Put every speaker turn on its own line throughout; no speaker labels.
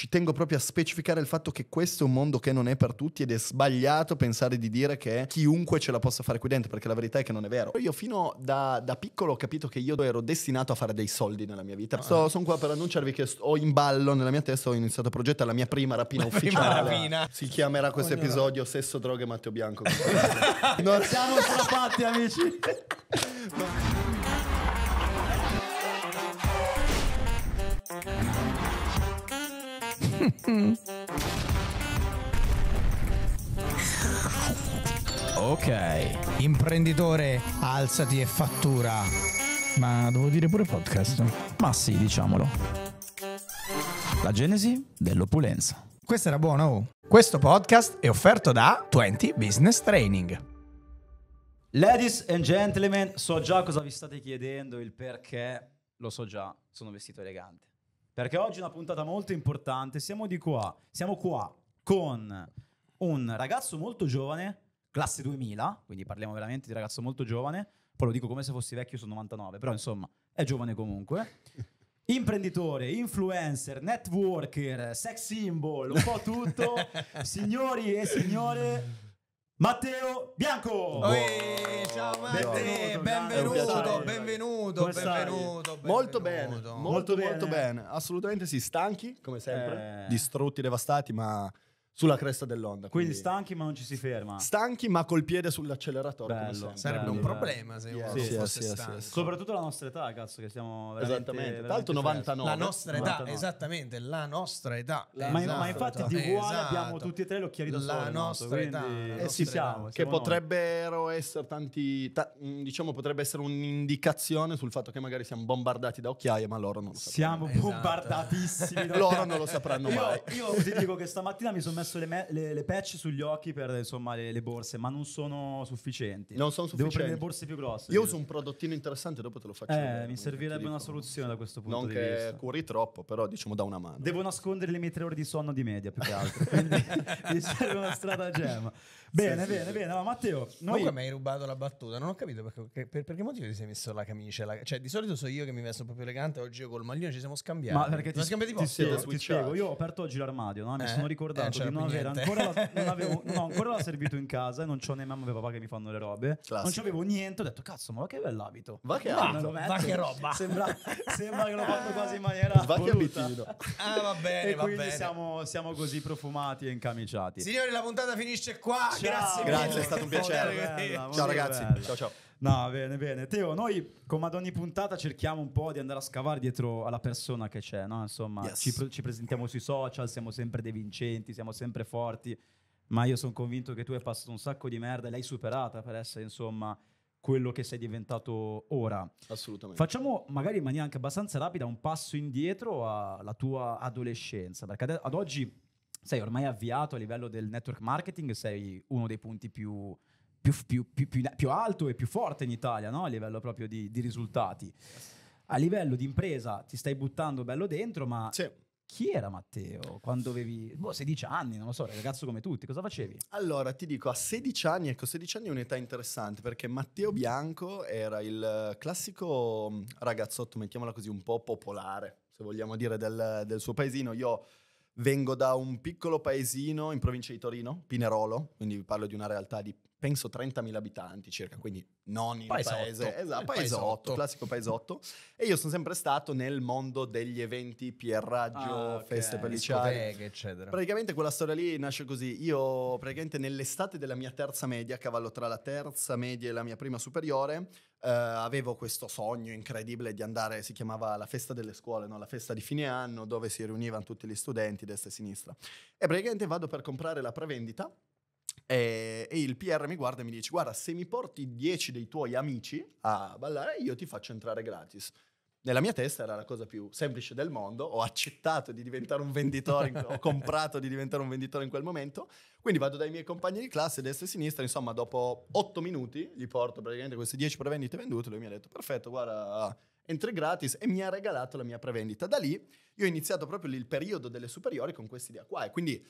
ci tengo proprio a specificare il fatto che questo è un mondo che non è per tutti ed è sbagliato pensare di dire che chiunque ce la possa fare qui dentro, perché la verità è che non è vero. Io fino da, da piccolo ho capito che io ero destinato a fare dei soldi nella mia vita. Ah. So, sono qua per annunciarvi che ho in ballo nella mia testa, ho iniziato a progettare la mia prima rapina la ufficiale. Prima rapina. Si chiamerà questo oh, episodio Sesso, Droga e Matteo Bianco. non siamo strappati amici.
ok, imprenditore, alzati e fattura. Ma devo dire pure podcast. Ma sì, diciamolo. La genesi dell'opulenza. Questo era buono. oh. Questo podcast è offerto da 20 Business Training.
Ladies and gentlemen, so già cosa vi state chiedendo, il perché, lo so già, sono vestito elegante. Perché oggi è una puntata molto importante. Siamo di qua, siamo qua con un ragazzo molto giovane, classe 2000, quindi parliamo veramente di ragazzo molto giovane. Poi lo dico come se fossi vecchio, sono 99, però insomma, è giovane comunque. Imprenditore, influencer, networker, sex symbol, un po' tutto. Signori e signore, Matteo Bianco. Oh, ciao Matteo, benvenuto, benvenuto, benvenuto,
benvenuto, Molto bene, molto, molto, bene. bene. Assolutamente sì, stanchi come sempre, eh. distrutti, devastati, ma sulla cresta dell'onda. Quindi, quindi,
stanchi ma non ci si ferma. Stanchi
ma col piede sull'acceleratore. Bello, Sarebbe bello, un bello. problema
se uno sì, fosse sì, stanco. Sì, Soprattutto la nostra
età, cazzo, che siamo veramente... Esattamente, tanto 99. La nostra 99. età, esattamente, la nostra
età. La ma, esatto, ma, infatti di uguale esatto. abbiamo tutti e tre l'occhiali da sole. La eh, nostra noto, età. Quindi... Eh, sì, siamo, che siamo
potrebbero essere tanti... Ta, mm, diciamo, potrebbe essere un'indicazione sul fatto che magari siamo bombardati da occhiaie, ma loro non lo sapranno. Siamo esatto. bombardatissimi. loro non lo sapranno mai.
Io, io ti dico che stamattina mi sono messo le, me- le, le patch sugli occhi per insomma, le, le, borse, ma non sono sufficienti. Non sono sufficienti. Devo prendere borse più grosse. Io uso un prodottino interessante, dopo te lo faccio. Eh, vedere, mi servirebbe una soluzione da questo punto non di vista. Non
che curi troppo, però diciamo da una mano.
Devo nascondere le mie tre ore di sonno di media più che altro. quindi mi serve una stratagemma. Bene, sì, bene, sì. bene. Ma Matteo, noi... Comunque mi
hai rubato la battuta, non ho capito perché, per, per che motivo ti sei messo la camicia. La... Cioè, di solito so io che mi vesto proprio elegante, oggi io col maglione ci siamo scambiati. Ma perché ti, ti, scambiati ti, spiego, eh? ti spiego, io
ho aperto oggi l'armadio, no? mi eh, sono ricordato eh, di perché non, aveva ancora la, non, avevo, non ancora la servito in casa e non c'ho né mamma né papà che mi fanno le robe. Classico. Non c'avevo niente, ho detto cazzo, ma che bell'abito. Va che abito, va che roba. Sembra,
sembra che l'ho fatto quasi in maniera Va che
abitino. Ah,
va bene, e va quindi bene.
Siamo, siamo così profumati e incamiciati. Signori, la puntata finisce qua. Ciao, grazie, grazie, è stato un piacere. Bella, ciao ragazzi. Bella. Ciao ciao. No, bene, bene. Teo, noi come ad ogni puntata cerchiamo un po' di andare a scavare dietro alla persona che c'è, no? Insomma, yes. ci, pre- ci, presentiamo sui social, siamo sempre dei vincenti, siamo sempre forti, ma io sono convinto che tu hai passato un sacco di merda e l'hai superata per essere, insomma, quello che sei diventato ora. Assolutamente. Facciamo magari in maniera anche abbastanza rapida un passo indietro alla tua adolescenza, perché ad, ad oggi sei ormai avviato a livello del network marketing, sei uno dei punti più più, più, più, più, alto e più forte in Italia no? a livello proprio di, di, risultati. A livello di impresa ti stai buttando bello dentro, ma sì. chi era Matteo quando avevi boh, 16 anni? Non lo so, ragazzo come tutti, cosa facevi?
Allora ti dico, a 16 anni, ecco, 16 anni è un'età interessante perché Matteo Bianco era il classico mm, ragazzotto, mettiamola così, un po' popolare, se vogliamo dire, del, del suo paesino. Io vengo da un piccolo paesino in provincia di Torino, Pinerolo, quindi vi parlo di una realtà di penso 30.000 abitanti circa, quindi non il paesotto. paese, esatto, il paesotto, paesotto, classico paesotto. E io sono sempre stato nel mondo degli eventi, pierraggio, ah, okay. feste pellicciare, eccetera. Praticamente quella storia lì nasce così. Io praticamente nell'estate della mia terza media, a cavallo tra la terza media e la mia prima superiore, Uh, avevo questo sogno incredibile di andare, si chiamava la festa delle scuole, no? la festa di fine anno, dove si riunivano tutti gli studenti, destra e sinistra. E praticamente vado per comprare la prevendita e, eh, e, il PR mi guarda e mi dice: Guarda, se mi porti 10 dei tuoi amici a ballare, io ti faccio entrare gratis. Nella mia testa era la cosa più semplice del mondo, ho accettato di diventare un venditore, ho comprato di diventare un venditore in quel momento, quindi vado dai miei compagni di classe, destra e sinistra, insomma dopo 8 minuti gli porto praticamente queste 10 prevendite vendute, lui mi ha detto perfetto, guarda, entri gratis e mi ha regalato la mia prevendita. Da lì io ho iniziato proprio il periodo delle superiori con questa idea qua e quindi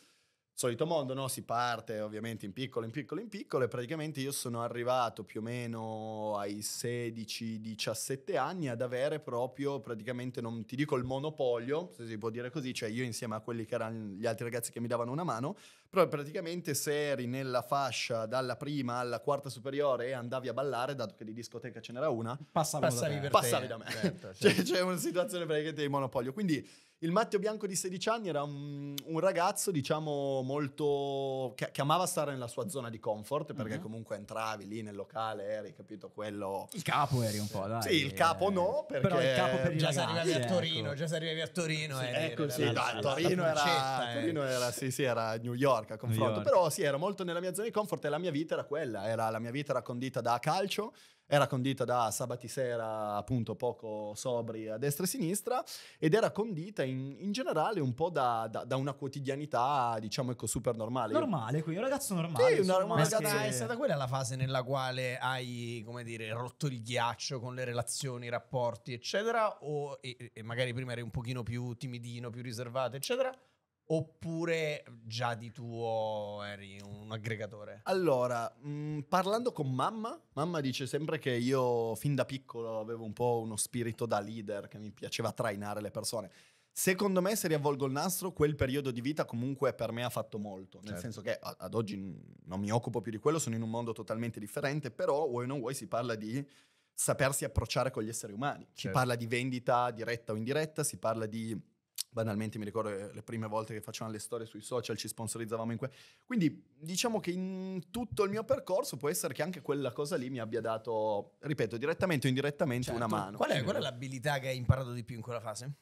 solito mondo, no? Si parte ovviamente in piccolo, in piccolo, in piccolo e praticamente io sono arrivato più o meno ai 16-17 anni ad avere proprio, praticamente non ti dico il monopolio, se si può dire così, cioè io insieme a quelli che erano gli altri ragazzi che mi davano una mano, però praticamente se eri nella fascia dalla prima alla quarta superiore e andavi a ballare, dato che di discoteca ce n'era una, passavi, da, passavi da me. Certo, certo. Cioè, c'è una situazione praticamente di monopolio, quindi il Matteo Bianco di 16 anni era un, un ragazzo, diciamo, molto... Che, che, amava stare nella sua zona di comfort, perché uh-huh. comunque entravi lì nel locale, eri, capito, quello...
Il capo eri un po', dai. Sì, il
capo no, perché... Però il capo per già se arrivavi a ecco. Torino, ecco. già se arrivavi a Torino... Sì, eri, ecco, sì, da, sì, Torino, era, eh. Torino era... Sì, sì, era New York a confronto. York. Però sì, era molto nella mia zona di comfort e la mia vita era quella. Era, la mia vita era condita da calcio era condita da Sabati Sera, appunto poco sobri a destra e a sinistra, ed era condita in, in generale un po' da, da, da, una quotidianità, diciamo, ecco, super normale. Normale, quindi un ragazzo normale. Sì, una, una ragazza... È stata
quella la fase nella quale hai, come dire, rotto il ghiaccio con le relazioni, i rapporti, eccetera, o e, e magari prima eri un pochino più timidino, più riservato, eccetera Oppure già di tuo eri un aggregatore? Allora, mh,
mm, parlando con mamma, mamma dice sempre che io fin da piccolo avevo un po' uno spirito da leader, che mi piaceva trainare le persone. Secondo me, se riavvolgo il nastro, quel periodo di vita comunque per me ha fatto molto. Nel certo. senso che ad oggi non mi occupo più di quello, sono in un mondo totalmente differente, però vuoi o non vuoi si parla di sapersi approcciare con gli esseri umani. Certo. Si parla di vendita diretta o indiretta, si parla di banalmente mi ricordo eh, le prime volte che facevano le storie sui social ci sponsorizzavamo in que- quindi diciamo che in tutto il mio percorso può essere che anche quella cosa lì mi abbia dato ripeto direttamente o indirettamente certo. una mano qual è, qual
è l'abilità che hai imparato di più in quella fase?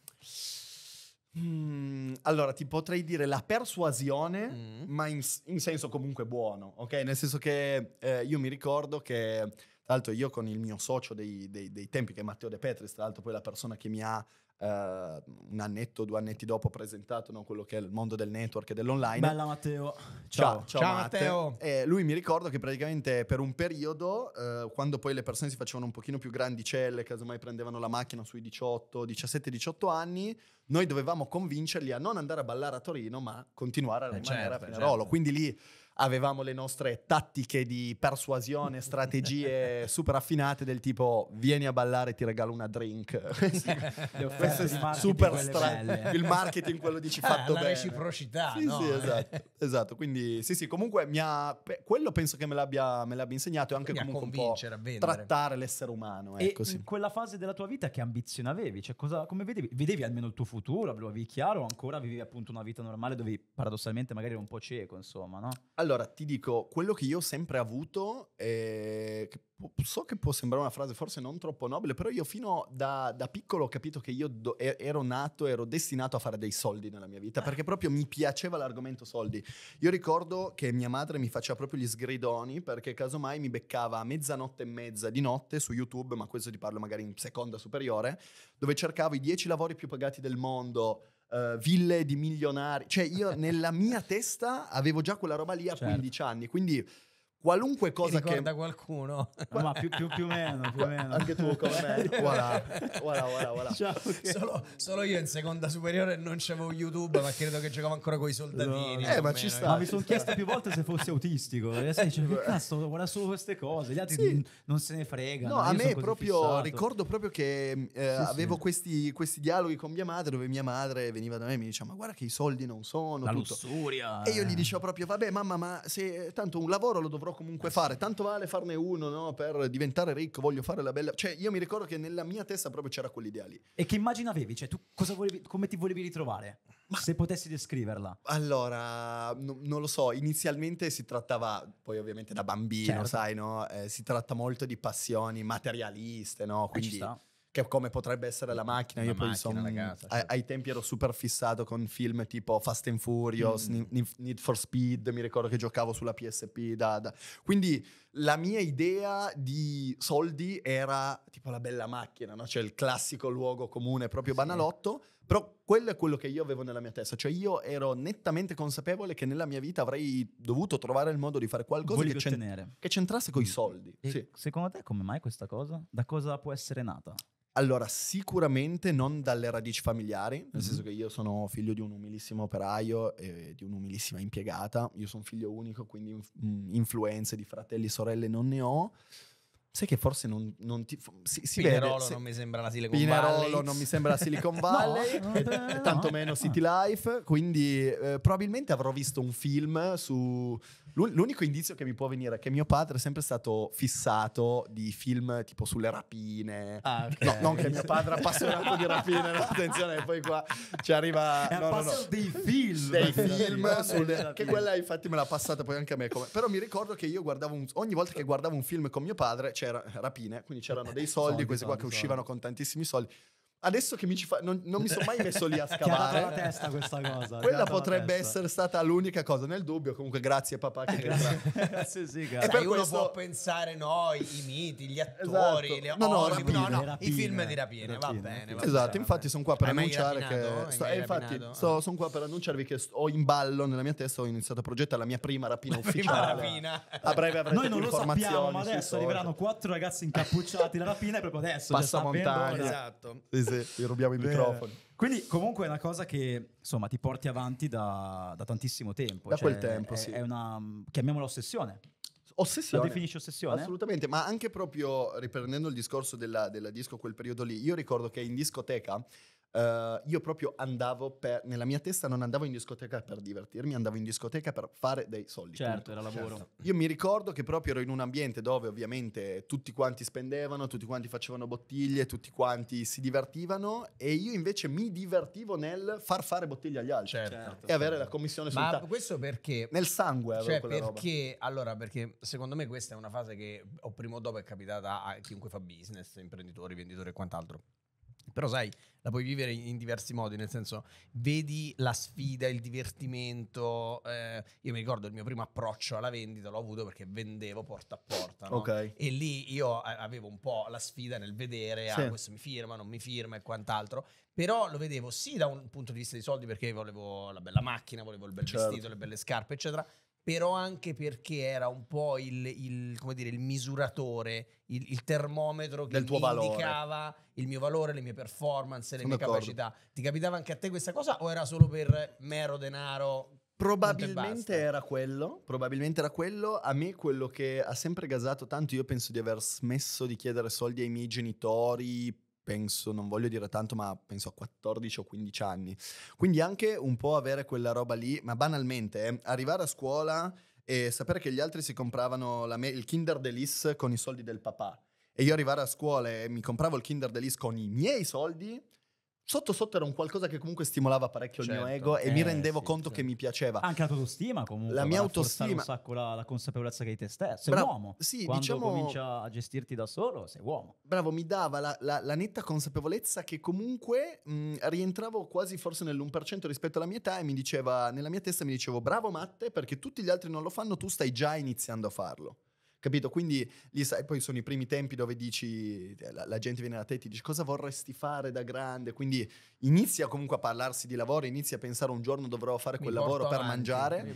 Mm, allora, ti potrei dire la persuasione, mm. ma in, in, senso comunque buono, ok? Nel senso che eh, io mi ricordo che, tra l'altro, io con il mio socio dei, dei, dei tempi, che è Matteo De Petris, tra l'altro poi la persona che mi ha eh, un annetto, due annetti dopo presentato no, quello che è il mondo del network e dell'online. Bella Matteo. Ciao, ciao, ciao, Matteo. Matteo. Eh, lui mi ricordo che praticamente per un periodo, eh, quando poi le persone si facevano un pochino più grandicelle, casomai prendevano la macchina sui 18, 17, 18 anni, noi dovevamo convincerli a non andare a ballare a Torino, ma continuare a eh, rimanere certo, a eh, Pinerolo. Certo. Quindi lì avevamo le nostre tattiche di persuasione, strategie super affinate del tipo vieni a ballare e ti regalo una drink. Questo è super strano. Eh. Il marketing, quello di ci eh, fatto bene. la reciprocità, sì, no? sì, esatto, esatto. Quindi sì, sì, comunque mi ha, quello penso che me l'abbia, me l'abbia insegnato e anche comunque un po' trattare l'essere umano. Ecco, sì. in
quella fase della tua vita che ambizione avevi? Cioè, cosa, come vedevi? Vedevi almeno il tuo futuro? Lo avevi chiaro? O Ancora vivevi appunto una vita normale dove paradossalmente magari eri un po' cieco, insomma, no?
Allora, allora, ti dico, quello che io ho sempre avuto, è, eh, che so che può sembrare una frase forse non troppo nobile, però io fino da, da piccolo ho capito che io do, ero nato, ero destinato a fare dei soldi nella mia vita, eh. perché proprio mi piaceva l'argomento soldi. Io ricordo che mia madre mi faceva proprio gli sgridoni, perché casomai mi beccava a mezzanotte e mezza di notte su YouTube, ma questo ti parlo magari in seconda superiore, dove cercavo i dieci lavori più pagati del mondo uh, ville di milionari. Cioè io nella mia testa avevo già quella roba lì a certo. 15 anni, quindi qualunque cosa che... da
qualcuno. No, ma più, più, più, o meno, più meno. Anche tu come me. Cioè, voilà, voilà, voilà. voilà. Ciao, okay. solo, solo, io in seconda superiore non c'avevo YouTube, ma credo che giocavo
ancora con i soldatini.
No. Eh, ma ci sta. Ma mi sono chiesto
più volte se fossi autistico. E adesso dice, che eh. cazzo, guarda solo queste cose. Gli altri sì. non se ne fregano. No, a me proprio, fissato. ricordo proprio che mm, eh,
sì, avevo sì. Questi, questi, dialoghi con mia madre, dove mia madre veniva da me e mi diceva, ma guarda che i soldi non
sono. La tutto. lussuria. E io gli
dicevo proprio, vabbè mamma, ma se tanto un lavoro lo dovrò dovrò comunque fare. Tanto vale farne uno, no? Per diventare ricco, voglio fare la bella. Cioè, io mi ricordo che nella mia testa proprio c'era
quell'idea lì. E che immagine avevi? Cioè, tu cosa volevi, come ti volevi ritrovare? Ma... Se potessi descriverla.
Allora, no, non lo so, inizialmente si trattava, poi ovviamente da bambino, certo. sai, no? Eh, si tratta molto di passioni materialiste, no? Eh, quindi che come potrebbe essere la macchina. La Io macchina, poi insomma, certo. ai, tempi ero super fissato con film tipo Fast and Furious, mm. Need for Speed, mi ricordo che giocavo sulla PSP. Da, da. Quindi la mia idea di soldi era tipo la bella macchina, no? cioè il classico luogo comune, proprio sì. banalotto però quello è quello che io avevo nella mia testa, cioè io ero nettamente consapevole che nella mia vita avrei dovuto trovare il modo di fare qualcosa che, c'en- che, c'entrasse coi soldi.
Sì. Secondo te come mai questa cosa? Da cosa può essere nata?
Allora, sicuramente non dalle radici familiari, nel mhm. senso che io sono figlio di un umilissimo operaio e di un'umilissima impiegata, io sono figlio unico, quindi mm, influenze di fratelli e sorelle non ne ho. Sai che forse non, non ti. Si, si Pinerolo vede, se, non mi sembra la Silicon Pinerolo Valley. Pinerolo non mi sembra la Silicon Valley, no, no, City Life. Quindi eh, probabilmente avrò visto un film su. L'unico indizio che mi può venire è che mio padre è sempre stato fissato di film tipo sulle rapine.
Ah, okay. no, non che mio
padre è appassionato di rapine, no, attenzione, poi qua ci arriva. È no, no, no. dei film. Dei film. sulle, che quella infatti me l'ha passata poi anche a me. Come... Però mi ricordo che io guardavo un... ogni volta che guardavo un film con mio padre c'era rapine, quindi c'erano eh, dei soldi, questi qua che uscivano con tantissimi soldi. Adesso che mi ci fa... Non, non mi sono mai messo lì a scavare. la testa
questa cosa. Quella potrebbe
essere stata l'unica cosa. Nel dubbio, comunque, grazie papà che grazie.
grazie, sì, grazie. E poi Sai, questo... può pensare, no, i, i miti, gli attori, esatto. le no, no, rapine, no, no, rapine, i film di rapine, rapine. va bene. Va esatto, bene.
infatti sono qua per annunciare che... Sto, eh, infatti, sto, sono qua per annunciarvi che ho in ballo, nella mia testa, ho iniziato a progettare la mia prima rapina la ufficiale. Prima
rapina. A
breve
avrete Noi non lo sappiamo, ma adesso arriveranno
quattro ragazzi incappucciati. La rapina è proprio adesso. Passa montagna. Esatto. esatto. Paese e rubiamo i eh. microfoni. Quindi comunque è una cosa che insomma ti porti avanti da, da tantissimo tempo. Da cioè, quel tempo, è, sì. È una, chiamiamola ossessione. Ossessione. La definisci ossessione?
Assolutamente, ma anche proprio riprendendo il discorso della, della disco quel periodo lì, io ricordo che in discoteca Uh, io proprio andavo per, nella mia testa non andavo in discoteca per divertirmi, andavo in discoteca per fare dei soldi. Certo, punto. era lavoro. Certo. Io mi ricordo che proprio ero in un ambiente dove ovviamente tutti quanti spendevano, tutti quanti facevano bottiglie, tutti quanti si divertivano e io invece mi divertivo nel far fare bottiglie agli altri certo. Certo. e avere
la commissione sul Ma questo perché? Nel sangue cioè perché, roba. Allora, perché secondo me questa è una fase che o prima o dopo è capitata a chiunque fa business, imprenditori, venditori e quant'altro però sai, la puoi vivere in diversi modi, nel senso, vedi la sfida, il divertimento. Eh, io mi ricordo il mio primo approccio alla vendita, l'ho avuto perché vendevo porta a porta. No? Okay. E lì io avevo un po' la sfida nel vedere, ah, sì. ah, questo mi firma, non mi firma e quant'altro. Però lo vedevo sì da un punto di vista dei soldi perché volevo la bella macchina, volevo il bel certo. vestito, le belle scarpe, eccetera però anche perché era un po' il, il, dire, il misuratore, il, il, termometro che mi indicava il mio valore, le mie performance, le Sono mie d'accordo. capacità. Ti capitava anche a te questa cosa o era solo per mero denaro?
Probabilmente era quello, probabilmente era quello. A me quello che ha sempre gasato tanto, io penso di aver smesso di chiedere soldi ai miei genitori penso, non voglio dire tanto, ma penso a 14 o 15 anni. Quindi anche un po' avere quella roba lì, ma banalmente, eh, arrivare a scuola e sapere che gli altri si compravano me- il Kinder Delice con i soldi del papà. E io arrivare a scuola e mi compravo il Kinder Delice con i miei soldi, sotto sotto era un qualcosa che comunque stimolava parecchio certo, il mio certo. ego eh, e mi eh, rendevo sì, conto sì. che certo. mi piaceva.
Anche l'autostima
comunque. La mia autostima. un sacco
la, la, consapevolezza che hai te stesso. Sei Bra- uomo. Sì, Quando diciamo... comincia a gestirti da solo, sei uomo.
Bravo, mi dava la, la, la netta consapevolezza che comunque mh, mm, rientravo quasi forse nell'1% rispetto alla mia età e mi diceva, nella mia testa mi dicevo bravo Matte perché tutti gli altri non lo fanno, tu stai già iniziando a farlo. Capito? Quindi lì sai, poi sono i primi tempi dove dici, eh, la, la gente viene da te e ti dice cosa vorresti fare da grande, quindi inizia comunque a parlarsi di lavoro, inizia a pensare un giorno dovrò fare quel lavoro avanti, per mangiare.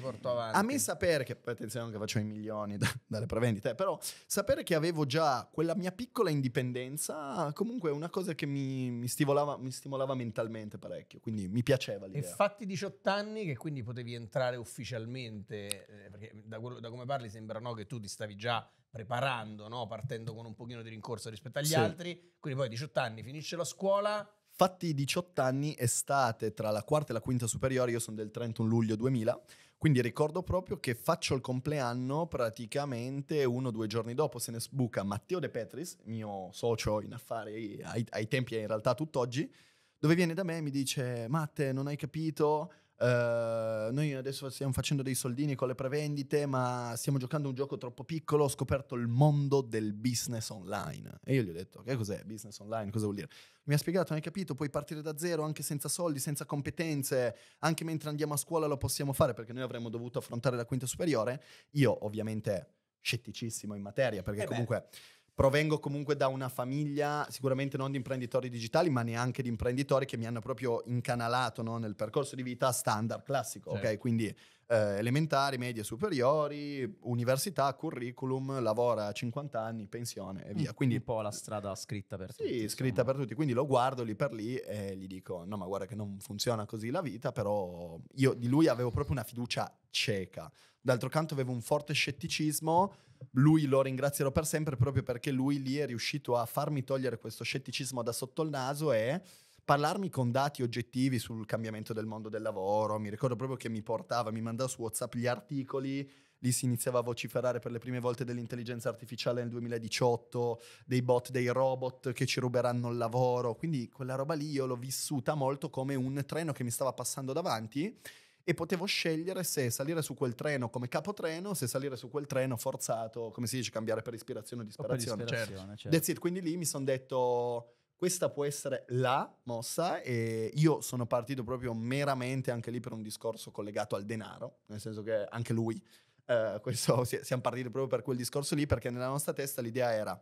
A me sapere che, poi attenzione che faccio i milioni da, dalle prevendite, eh, però sapere che avevo già quella mia piccola indipendenza comunque è una cosa che mi, mi, stimolava, mi stimolava mentalmente parecchio, quindi mi piaceva l'idea. E
fatti 18 anni che quindi potevi entrare ufficialmente, eh, perché da, quello, da come parli sembra no, che tu ti stavi già preparando, no? partendo con un pochino di rincorso rispetto agli sì. altri, quindi poi 18 anni finisce la scuola.
Fatti 18 anni, estate tra la quarta e la quinta superiore, io sono del 31 luglio 2000, quindi ricordo proprio che faccio il compleanno praticamente uno o due giorni dopo se ne sbuca Matteo De Petris, mio socio in affari ai, ai tempi e in realtà tutt'oggi, dove viene da me e mi dice Matte non hai capito, Ehm, noi adesso stiamo facendo dei soldini con le prevendite, ma stiamo giocando un gioco troppo piccolo. Ho scoperto il mondo del business online. E io gli ho detto: Che cos'è business online? Cosa vuol dire? Mi ha spiegato, non hai capito? Puoi partire da zero anche senza soldi, senza competenze, anche mentre andiamo a scuola lo possiamo fare perché noi avremmo dovuto affrontare la quinta superiore. Io, ovviamente, scetticissimo in materia perché eh comunque. Beh provengo comunque da una famiglia sicuramente non di imprenditori digitali, ma neanche di imprenditori che mi hanno proprio incanalato no, nel percorso di vita standard, classico, certo. ok? Quindi eh, elementari, medie superiori, università, curriculum, lavora a 50 anni, pensione e mm, via. Quindi, un po' la strada scritta per sì, tutti. Sì, scritta insomma. per tutti. Quindi lo guardo lì per lì e gli dico, no ma guarda che non funziona così la vita, però io di lui avevo proprio una fiducia cieca. D'altro canto avevo un forte scetticismo lui lo ringrazierò per sempre proprio perché lui lì è riuscito a farmi togliere questo scetticismo da sotto il naso e parlarmi con dati oggettivi sul cambiamento del mondo del lavoro. Mi ricordo proprio che mi portava, mi mandava su WhatsApp gli articoli. Lì si iniziava a vociferare per le prime volte dell'intelligenza artificiale nel 2018, dei bot, dei robot che ci ruberanno il lavoro. Quindi quella roba lì io l'ho vissuta molto come un treno che mi stava passando davanti e potevo scegliere se salire su quel treno come capotreno, se salire su quel treno forzato, come si dice, cambiare per ispirazione o disperazione. O per disperazione certo. Certo. Quindi lì mi sono detto questa può essere la mossa e io sono partito proprio meramente anche lì per un discorso collegato al denaro, nel senso che anche lui, eh, questo, siamo partiti proprio per quel discorso lì perché nella nostra testa l'idea era,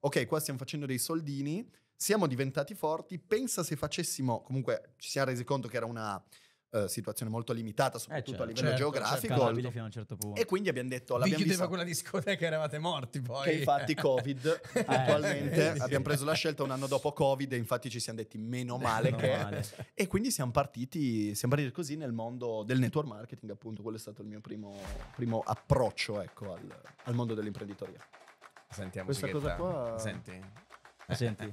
ok, qua stiamo facendo dei soldini, siamo diventati forti, pensa se facessimo, comunque ci siamo resi conto che era una eh, situazione molto limitata, eh, soprattutto eh, cioè, a certo, livello certo, certo geografico. Certo, fino
a un certo punto. E quindi abbiamo detto: Vi chiudeva visto... quella discoteca, eravate morti poi. Che infatti, Covid, attualmente eh, abbiamo preso
la scelta un anno dopo Covid, e infatti ci siamo detti: meno male meno che. Male. E quindi siamo partiti, siamo partiti così nel mondo del network marketing, appunto. Quello è stato il mio primo, primo approccio ecco, al, al mondo dell'imprenditoria.
Sentiamo questa cosa qua. Senti. Senti.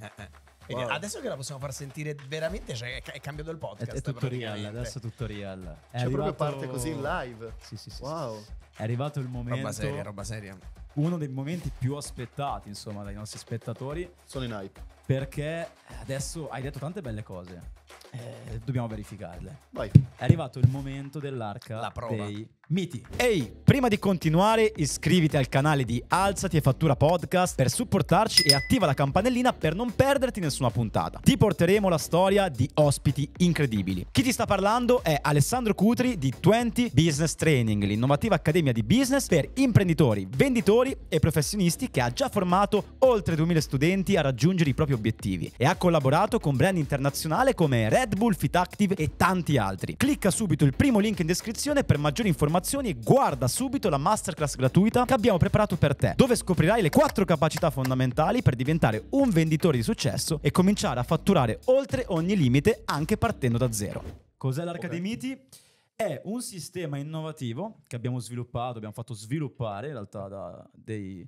Wow. Adesso che la possiamo far sentire veramente, cioè, è cambiato il podcast. È, è tutorial, adesso
tutorial. È cioè, arrivato... proprio parte così in live. Sì, sì, sì. Wow. Sì, sì è arrivato il momento. Roba seria, roba seria. Uno dei momenti più aspettati, insomma, dai nostri spettatori. Sono in hype. Perché adesso hai detto tante belle cose. Eh, dobbiamo verificarle. Vai. È arrivato il momento dell'arca dei miti. Ehi, prima di continuare, iscriviti al canale di Alzati e Fattura Podcast per supportarci e attiva la campanellina per non perderti nessuna puntata. Ti porteremo la storia di ospiti incredibili. Chi ti sta parlando è Alessandro Cutri di 20 Business Training, l'innovativa accademia Accademia di Business per imprenditori, venditori e professionisti che ha già formato oltre 2000 studenti a raggiungere i propri obiettivi e ha collaborato con brand internazionali come Red Bull, Fitactive e tanti altri. Clicca subito il primo link in descrizione per maggiori informazioni e guarda subito la masterclass gratuita che abbiamo preparato per te, dove scoprirai le 4 capacità fondamentali per diventare un venditore di successo e cominciare a fatturare oltre ogni limite anche partendo da zero. Cos'è l'Arcademiti? Okay è un sistema innovativo che abbiamo sviluppato, abbiamo fatto sviluppare in realtà da dei,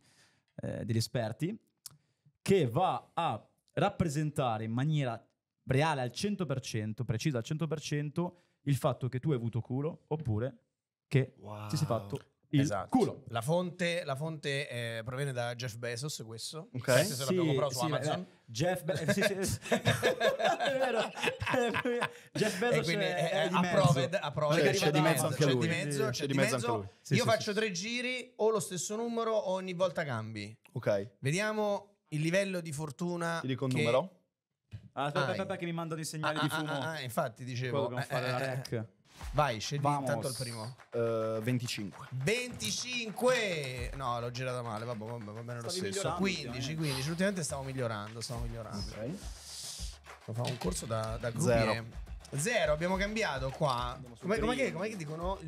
eh, degli esperti, che va a rappresentare in maniera reale al 100%, precisa al 100%, il fatto che tu hai avuto culo oppure che wow. ti sei fatto il esatto. culo.
La fonte, la fonte eh, proviene da Jeff Bezos, questo. Ok. Sì, l'abbiamo comprato sì, Amazon. Eh,
Jeff, Be- eh, sì, sì. è vero. Eh, Jeff Bezos quindi, è, eh, è di approved, approved. Cioè, c'è, di mezzo anche lui. C'è di mezzo, Anche lui. Sì, Io faccio
tre giri o lo stesso numero o ogni volta cambi. Ok. Vediamo il livello di fortuna. Ti dico un che... numero. Ah, aspetta, aspetta, che mi mandano i segnali ah, di ah, ah, fumo. Ah, ah, infatti dicevo. Quello dobbiamo eh, fare la rec. Vai, scegli Vamos. intanto il primo. Uh,
25.
25! No, l'ho girata male, vabbè, va bene Stavi lo stesso. 15, 15. Ultimamente stavo migliorando, stavo migliorando. Ok. Devo fare un corso da, da Zero. Zero, abbiamo cambiato qua. Come, com'è, che, com'è che dicono?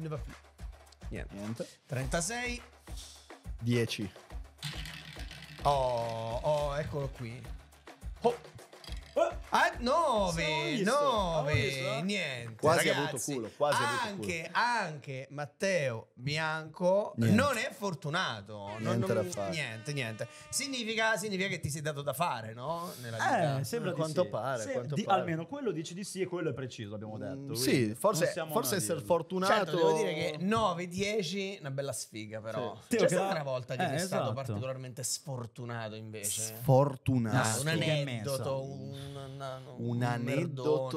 Niente. Niente. 36. 10. Oh, oh, eccolo qui. Oh. A 9, 9, eh? niente. Quasi ragazzi, avuto culo, quasi anche, avuto culo. Anche Matteo Bianco niente. non è fortunato. Niente, non, non, niente, niente. Significa, significa, che ti sei dato da fare, no? Nella eh, vita. Eh, sembra quanto, sì. pare, Se, quanto di, pare, Almeno
quello dici di sì e quello è preciso, abbiamo mm, detto. sì, forse, forse essere fortunato... Certo, devo dire che
9, 10, una bella sfiga però. Sì. C'è cioè, stata una volta che eh, sei esatto. stato particolarmente sfortunato invece. Sfortunato. Ah, un aneddoto, un, un una,
un, un aneddoto,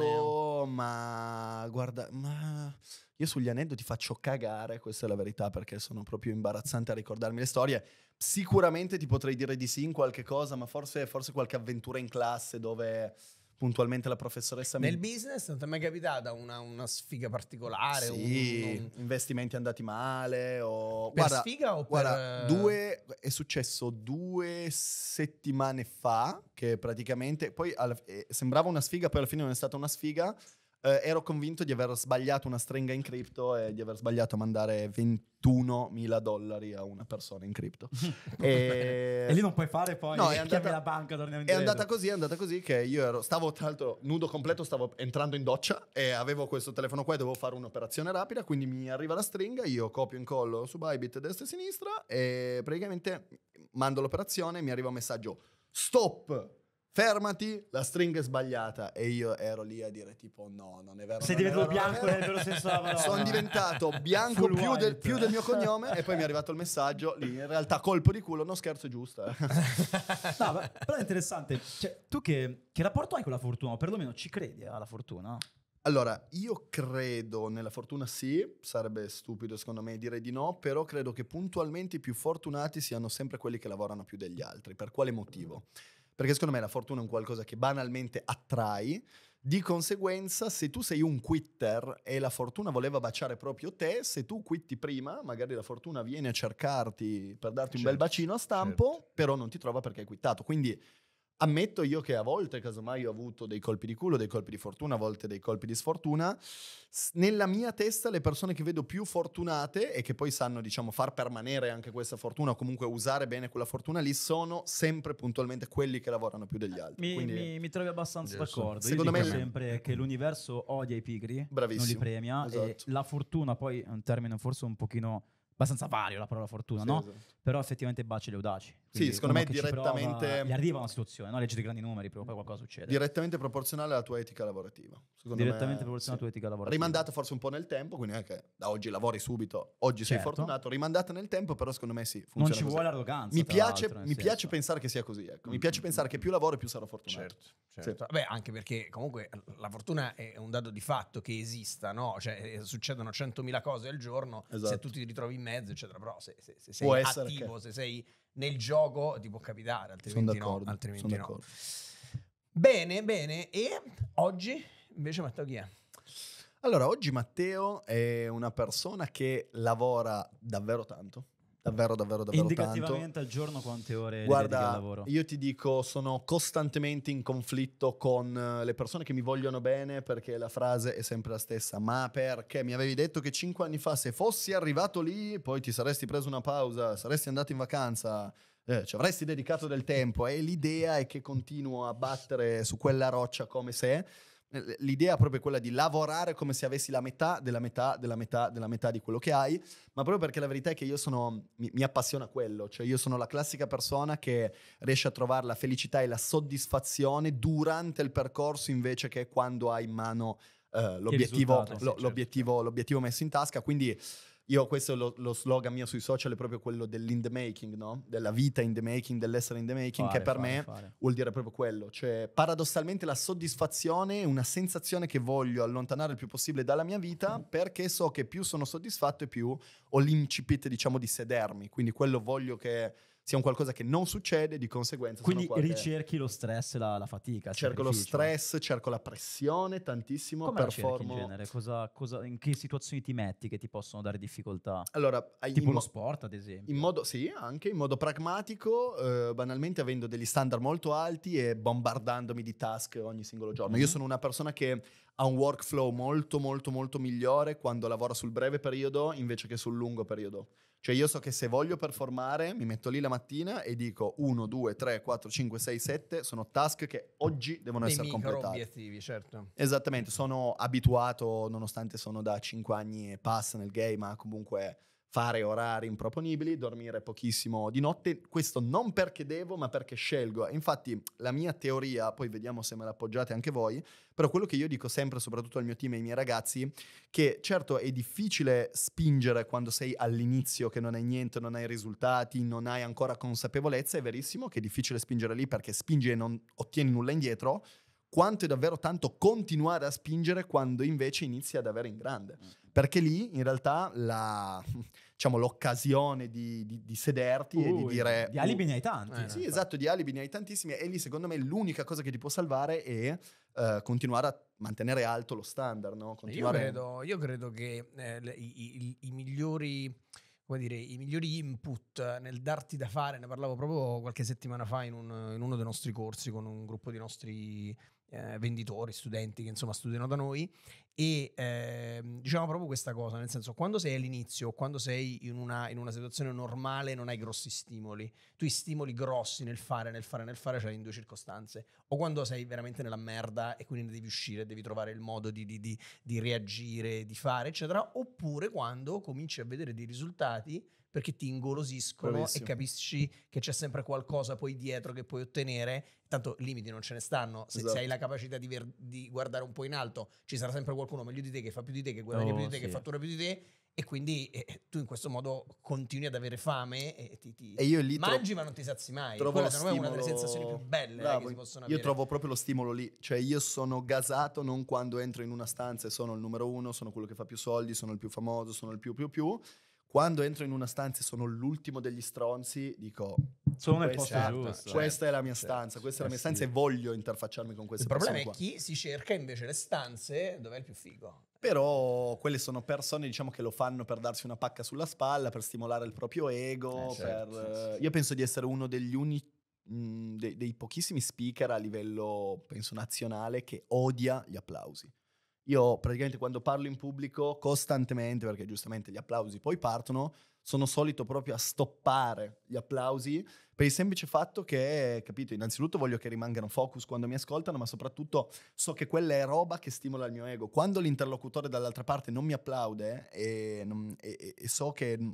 merdone. ma guarda, ma io sugli aneddoti faccio cagare, questa è la verità, perché sono proprio imbarazzante a ricordarmi le storie. Sicuramente ti potrei dire di sì in qualche cosa, ma forse, forse qualche avventura in classe dove puntualmente la professoressa. Nel mi...
business non ti è mai capitata una, una sfiga particolare? Sì, un, un... investimenti andati male o... Per guarda, sfiga o guarda, per... Eh,
due, è successo due settimane fa che praticamente... Poi alla, eh, sembrava una sfiga, poi alla fine non è stata una sfiga eh, ero convinto di aver sbagliato una stringa in cripto e di aver sbagliato a mandare 21 mila dollari a una persona in cripto. e... e... lì non
puoi fare poi, no, è andata... la banca, torniamo indietro. È andata
così, è andata così che io ero, stavo tra l'altro nudo completo, stavo entrando in doccia e avevo questo telefono qua e dovevo fare un'operazione rapida, quindi mi arriva la stringa, io copio e incollo su Bybit destra e sinistra e praticamente mando l'operazione, mi arriva un messaggio stop fermati, la stringa è sbagliata. E io ero lì a dire tipo no, non è vero. Sei diventato bianco nel vero senso della parola. Sono diventato bianco più del, più del, mio cognome e poi mi è arrivato il messaggio lì, in realtà colpo di culo, no scherzo è giusto. Eh.
no, ma, però è interessante. Cioè, tu che, che rapporto hai con la fortuna? O
perlomeno ci credi alla fortuna? Allora, io credo nella fortuna sì, sarebbe stupido secondo me dire di no, però credo che puntualmente i più fortunati siano sempre quelli che lavorano più degli altri. Per quale motivo? Mm. Perché secondo me la fortuna è un qualcosa che banalmente attrai. Di conseguenza, se tu sei un quitter e la fortuna voleva baciare proprio te, se tu quitti prima, magari la fortuna viene a cercarti per darti certo, un bel certo, bacino a stampo, certo. però non ti trova perché hai quittato. Quindi Ammetto io che a volte, casomai, ho avuto dei colpi di culo, dei colpi di fortuna, a volte dei colpi di sfortuna. Nella mia testa le persone che vedo più fortunate e che poi sanno, diciamo, far permanere anche questa fortuna o comunque usare bene quella fortuna lì sono sempre puntualmente quelli che lavorano più degli eh, altri. Mi, Quindi, mi,
mi trovi abbastanza giusto. d'accordo. Secondo me sempre che l'universo odia i pigri, Bravissimo. non li premia esatto. la fortuna poi è un termine forse un pochino abbastanza vario la parola fortuna, sì, no? Esatto. Però effettivamente baci le audaci sì, secondo me direttamente... Prova, gli arriva una situazione, no? leggi dei grandi numeri, prima poi qualcosa succede. Direttamente proporzionale
alla tua etica lavorativa. Secondo direttamente me, proporzionale sì. alla tua etica lavorativa. Rimandata forse un po' nel tempo, quindi anche da oggi lavori subito, oggi certo. sei fortunato, rimandata nel tempo, però secondo me sì, funziona Non ci così. vuole arroganza. Mi, piace, mi piace, pensare che sia così, ecco. Mi mm, piace mm, pensare mm. che più lavoro più sarò fortunato. Certo,
certo. Sì. Vabbè, anche perché comunque la fortuna è un dato di fatto che esista, no? Cioè eh, succedono 100.000 cose al giorno, esatto. se tu ti ritrovi in mezzo, eccetera, però se, se, se sei Può attivo, che... se sei nel gioco ti può capitare, altrimenti sono no. Altrimenti sono no. Bene, bene. E oggi invece Matteo chi è?
Allora, oggi Matteo è una persona che lavora davvero tanto davvero, davvero, davvero Indicativamente
tanto. al giorno quante
ore Guarda, al lavoro?
io ti dico, sono costantemente in conflitto con eh, le persone che mi vogliono bene perché la frase è sempre la stessa. Ma perché mi avevi detto che cinque anni fa se fossi arrivato lì poi ti saresti preso una pausa, saresti andato in vacanza... Eh, ci avresti dedicato del tempo e l'idea è che continuo a battere su quella roccia come se L'idea è proprio quella di lavorare come se avessi la metà della metà della metà della metà di quello che hai, ma proprio perché la verità è che io sono, mi, mi appassiona quello, cioè io sono la classica persona che riesce a trovare la felicità e la soddisfazione durante il percorso invece che quando hai in mano eh, l'obiettivo, lo, certo. l'obiettivo, certo. l'obiettivo messo in tasca, quindi io questo lo, lo, slogan mio sui social è proprio quello dell'in the making, no? Della vita in the making, dell'essere in the making, fare, che per fare, me fare. vuol dire proprio quello. Cioè, paradossalmente la soddisfazione è una sensazione che voglio allontanare il più possibile dalla mia vita mm. perché so che più sono soddisfatto e più ho l'incipit, diciamo, di sedermi. Quindi quello voglio che sia un qualcosa che
non succede, di conseguenza... Quindi qualche... ricerchi lo stress e la, la, fatica. Cerco lo stress,
cerco la pressione tantissimo. Come performo... in genere?
Cosa, cosa, in che situazioni ti metti che ti possono dare difficoltà? Allora, tipo lo mo- sport ad esempio?
In modo, sì, anche in modo pragmatico, eh, banalmente avendo degli standard molto alti e bombardandomi di task ogni singolo giorno. Mm-hmm. Io mhm. sono una persona che ha un workflow molto molto molto migliore quando lavora sul breve periodo invece che sul lungo periodo. Cioè io so che se voglio performare mi metto lì la mattina e dico 1, 2, 3, 4, 5, 6, 7 sono task che oggi devono Dei essere completate. obiettivi, certo. Esattamente, sono abituato nonostante sono da 5 anni e passa nel game, ma comunque fare orari improponibili, dormire pochissimo di notte, questo non perché devo ma perché scelgo. Infatti la mia teoria, poi vediamo se me la appoggiate anche voi, però quello che io dico sempre soprattutto al mio team e ai miei ragazzi, che certo è difficile spingere quando sei all'inizio che non hai niente, non hai risultati, non hai ancora consapevolezza, è verissimo che è difficile spingere lì perché spingi e non ottieni nulla indietro, quanto è davvero tanto continuare a spingere quando invece inizi ad avere in grande. Mm. Perché lì in realtà la, diciamo, l'occasione di, di, di sederti uh, e di dire... Di alibi uh, ne hai tanti. Eh, sì, esatto, di alibi ne hai tantissimi e lì secondo me l'unica cosa che ti può salvare è uh, continuare a mantenere alto lo standard. No? Continuare... Io, credo,
io, credo, che eh, i, i, i migliori come dire, i migliori input eh, nel darti da fare, ne parlavo proprio qualche settimana fa in, un, in uno dei nostri corsi con un gruppo di nostri eh, venditori, studenti che insomma studiano da noi e eh, diciamo proprio questa cosa, nel senso quando sei all'inizio, quando sei in una, in una, situazione normale non hai grossi stimoli, tu i stimoli grossi nel fare, nel fare, nel fare ce li hai in due circostanze, o quando sei veramente nella merda e quindi ne devi uscire, devi trovare il modo di, di, di, di reagire, di fare eccetera, oppure quando cominci a vedere dei risultati perché ti ingolosiscono Bravissimo. e capisci che c'è sempre qualcosa poi dietro che puoi ottenere. Tanto limiti non ce ne stanno. Se, esatto. se hai la esatto. capacità di, ver- di, guardare un po' in alto, ci sarà sempre qualcuno meglio di te che fa più di te, che guadagna oh, più di oh, te, sì. che fattura più di te. E quindi eh, tu in questo modo continui ad avere fame e ti, ti e io lì mangi tro- ma non ti sazi mai. Trovo Quella stimolo... è una delle sensazioni più belle Bravo, eh, che si possono avere. Io trovo
proprio lo stimolo lì, cioè io sono gasato non quando entro in una stanza e sono il numero uno, sono quello che fa più soldi, sono il più famoso, sono il più più più, più quando entro in una stanza e sono l'ultimo degli stronzi, dico... Sono nel posto giusto. Eh. Questa è la mia stanza, questa è la mia stanza e voglio interfacciarmi con queste persone Il problema
è chi si cerca invece le stanze dove è il più figo.
Però quelle sono persone, diciamo, che lo fanno per darsi una pacca sulla spalla, per stimolare il proprio ego, eh, certo, per, sì, sì. Io penso di essere uno degli unici dei, dei pochissimi speaker a livello, penso, nazionale che odia gli applausi. Io praticamente quando parlo in pubblico costantemente, perché giustamente gli applausi poi partono, sono solito proprio a stoppare gli applausi per il semplice fatto che, capito, innanzitutto voglio che rimangano focus quando mi ascoltano, ma soprattutto so che quella è roba che stimola il mio ego. Quando l'interlocutore dall'altra parte non mi applaude e, e, e so che mm,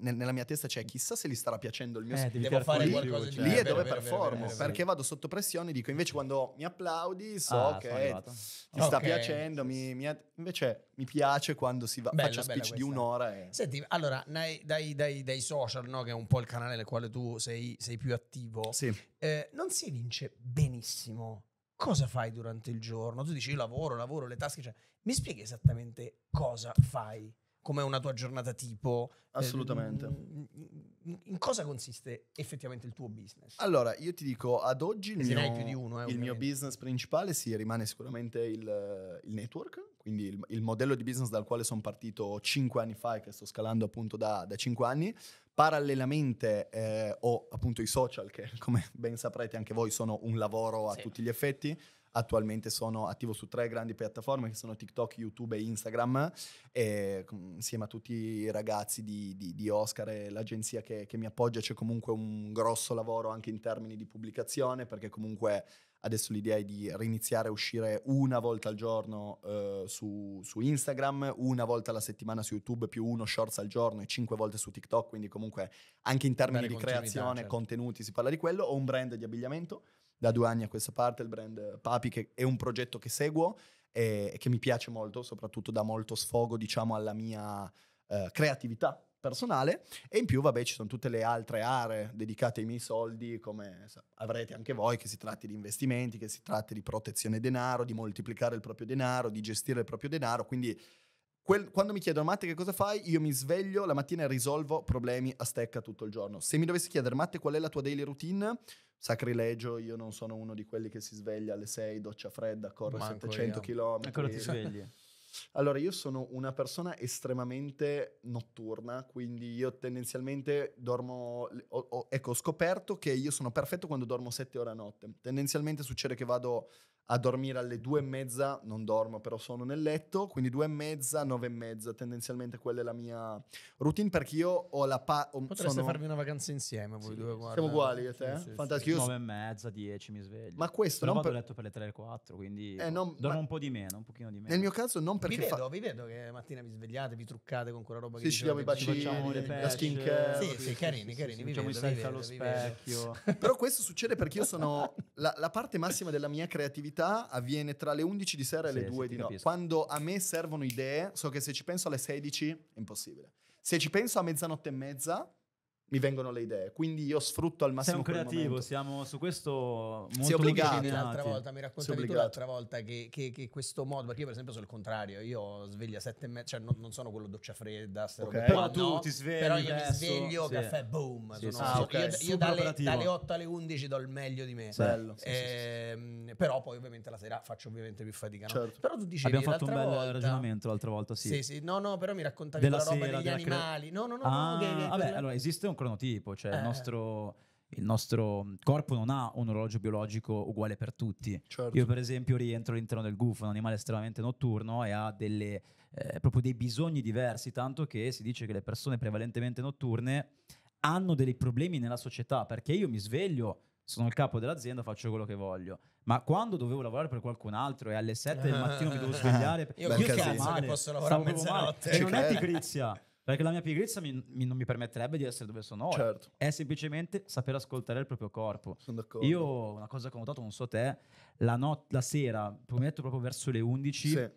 nella mia testa c'è chissà se gli starà piacendo il mio eh, devo fare lì, qualcosa lì è dove performo perché vado sotto pressione e dico invece quando mi applaudi so ah, che ti okay. sta piacendo mi, mi ad... invece mi piace quando si va bella, faccio speech di un'ora
e... senti allora dai, dai, dai, dai social no? che è un po' il canale nel quale tu sei sei più attivo, sì. eh, non si evince benissimo cosa fai durante il giorno. Tu dici io lavoro, lavoro, le tasche. Cioè, mi spieghi esattamente cosa fai? Com'è una tua giornata tipo? Eh, Assolutamente. Eh, in cosa consiste effettivamente il tuo business?
Allora, io ti dico, ad oggi il, mio, uno, eh, il mio, business principale sì, rimane sicuramente il, il network, quindi il, il, modello di business dal quale sono partito cinque anni fa e che sto scalando appunto da, cinque anni, Parallelamente eh, ho appunto i social che come ben saprete anche voi sono un lavoro a sì. tutti gli effetti. Attualmente sono attivo su tre grandi piattaforme che sono TikTok, YouTube e Instagram, e, insieme a tutti i ragazzi di, di, di Oscar e l'agenzia che, che, mi appoggia c'è comunque un grosso lavoro anche in termini di pubblicazione perché comunque adesso l'idea è di riniziare a uscire una volta al giorno eh, su, su, Instagram, una volta alla settimana su YouTube, più uno shorts al giorno e cinque volte su TikTok, quindi comunque anche in termini di creazione, certo. contenuti, si parla di quello. Ho un brand di abbigliamento, da due anni a questa parte, il brand Papi, che è un progetto che seguo e, che mi piace molto, soprattutto da molto sfogo, diciamo, alla mia eh, creatività personale e in più vabbè ci sono tutte le altre aree dedicate ai miei soldi come avrete anche voi che si tratti di investimenti, che si tratti di protezione denaro, di moltiplicare il proprio denaro, di gestire il proprio denaro, quindi quel, quando mi chiedono Matte che cosa fai, io mi sveglio la mattina e risolvo problemi a stecca tutto il giorno. Se mi dovessi chiedere Matte qual è la tua daily routine, sacrilegio, io non sono uno di quelli che si sveglia alle 6, doccia fredda, corre 700 io. km. Ancora ti svegli. Allora, io sono una persona estremamente notturna, quindi io tendenzialmente dormo... Ho, ho, ecco, ho scoperto che io sono perfetto quando dormo sette ore a notte. Tendenzialmente succede che vado a dormire alle due e mezza, non dormo però sono nel letto, quindi due e mezza, nove e mezza, tendenzialmente quella è la mia routine perché io ho la pa... Ho, Potreste sono... farvi
una
vacanza insieme voi sì, due, guarda.
Siamo uguali a te? Eh? Sì, Fantastico. Sì, sì. Nove e mezza, dieci mi sveglio. Ma questo però non vado per... letto per le tre e quattro, quindi eh, non, dormo un po' di meno, un pochino di meno. Nel mio
caso non perché... Vi vedo, fa...
vi vedo che
mattina vi svegliate, vi truccate
con quella roba che... Sì, ci diamo i bacini, facciamo le pesce, la skin care. Sì, sì, carini, carini. Vi facciamo i selfie specchio.
Però questo succede perché io sono... La parte massima della mia creatività l'università avviene tra le 11 di sera e sì, le 2 di notte. Quando a me servono idee, so che se ci penso alle 16 è impossibile. Se ci penso a mezzanotte e mezza, mi vengono le idee. Quindi io sfrutto al massimo. Siamo un
creativo, siamo su questo molto Sei obbligato. L'altra volta mi raccontavi tu l'altra volta che, che,
che, questo modo, perché io per esempio sono il contrario, io sveglio a sette e mezza, cioè non, non, sono quello doccia fredda, okay. però no, tu ti svegli. Però io verso, mi sveglio, sì. caffè, boom. Sì, sono, sì, okay. Io, io dalle, dalle, 8 alle 11 do il meglio di me. Bello, ehm, però poi ovviamente la sera faccio ovviamente più
fatica. No? Certo. Però
tu dicevi Abbiamo fatto un bel volta, ragionamento
l'altra volta, sì. Sì, sì,
no, no, però mi raccontavi della roba degli animali. No, no, no. Ah, vabbè, allora
esiste un un cronotipo, cioè eh. il, nostro, il, nostro, corpo non ha un orologio biologico uguale per tutti. Certo. Io per esempio rientro all'interno del gufo, un animale estremamente notturno e ha delle, eh, proprio dei bisogni diversi, tanto che si dice che le persone prevalentemente notturne hanno dei problemi nella società, perché io mi sveglio sono il capo dell'azienda, faccio quello che voglio. Ma quando dovevo lavorare per qualcun altro e alle 7 del mattino mi devo svegliare, io, io che male, posso lavorare a mezzanotte. E cioè, non è pigrizia, perché la mia pigrezza mi, mi, non mi permetterebbe di essere dove sono oggi. Certo. È semplicemente sapere ascoltare il proprio corpo. Sono d'accordo. Io, una cosa che ho notato, non so te, la, not- la sera, prometto proprio verso le 11, sì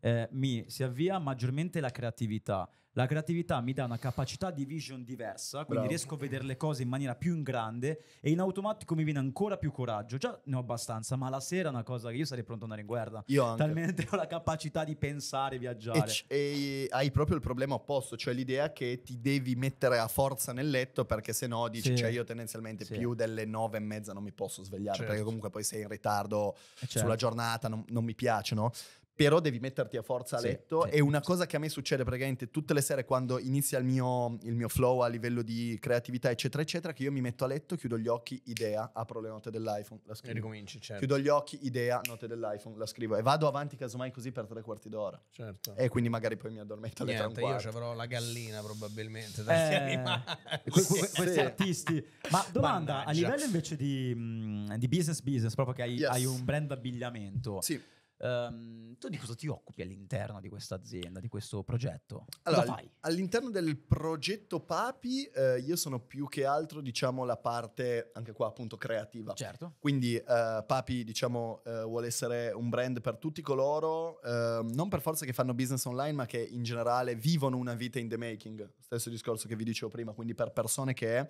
eh, mi si avvia maggiormente la creatività. La creatività mi dà una capacità di vision diversa, quindi Bravo. riesco a vedere le cose in maniera più in grande e in automatico mi viene ancora più coraggio. Già ne ho abbastanza, ma la sera è una cosa che io sarei pronto ad andare in guerra. Io anche. Talmente ho la capacità di pensare, viaggiare. E, c-
e hai proprio il problema opposto, cioè l'idea che ti devi mettere a forza nel letto perché se no dici, sì. cioè io tendenzialmente sì. più delle nove e mezza non mi posso svegliare certo. perché comunque poi sei in ritardo eh, certo. sulla giornata, non, non mi piace, no? però devi metterti a forza a letto. Sì, E una cosa che a me succede praticamente tutte le sere quando inizia il mio, il mio, flow a livello di creatività, eccetera, eccetera, che io mi metto a letto, chiudo gli occhi, idea, apro le note dell'iPhone,
la scrivo. E ricominci, certo. Chiudo
gli occhi, idea, note dell'iPhone, la scrivo. E vado avanti casomai così per tre quarti d'ora. Certo. E quindi magari poi mi addormento alle Niente, tre Io ci avrò la gallina
probabilmente, eh, animali. questi sì. artisti. Ma domanda, Mannaggia. a livello invece di, mm, di, business business, proprio che hai, yes. hai un brand abbigliamento. Sì Um, tu di cosa ti occupi all'interno di questa azienda, di questo progetto? Cosa fai? All'interno
del progetto Papi eh, io sono più che altro, diciamo, la parte, anche qua appunto, creativa. Certo. Quindi eh, Papi, diciamo, eh, vuole essere un brand per tutti coloro, ehm, non per forza che fanno business online, ma che in generale vivono una vita in the making. Stesso discorso che vi dicevo prima, quindi per persone che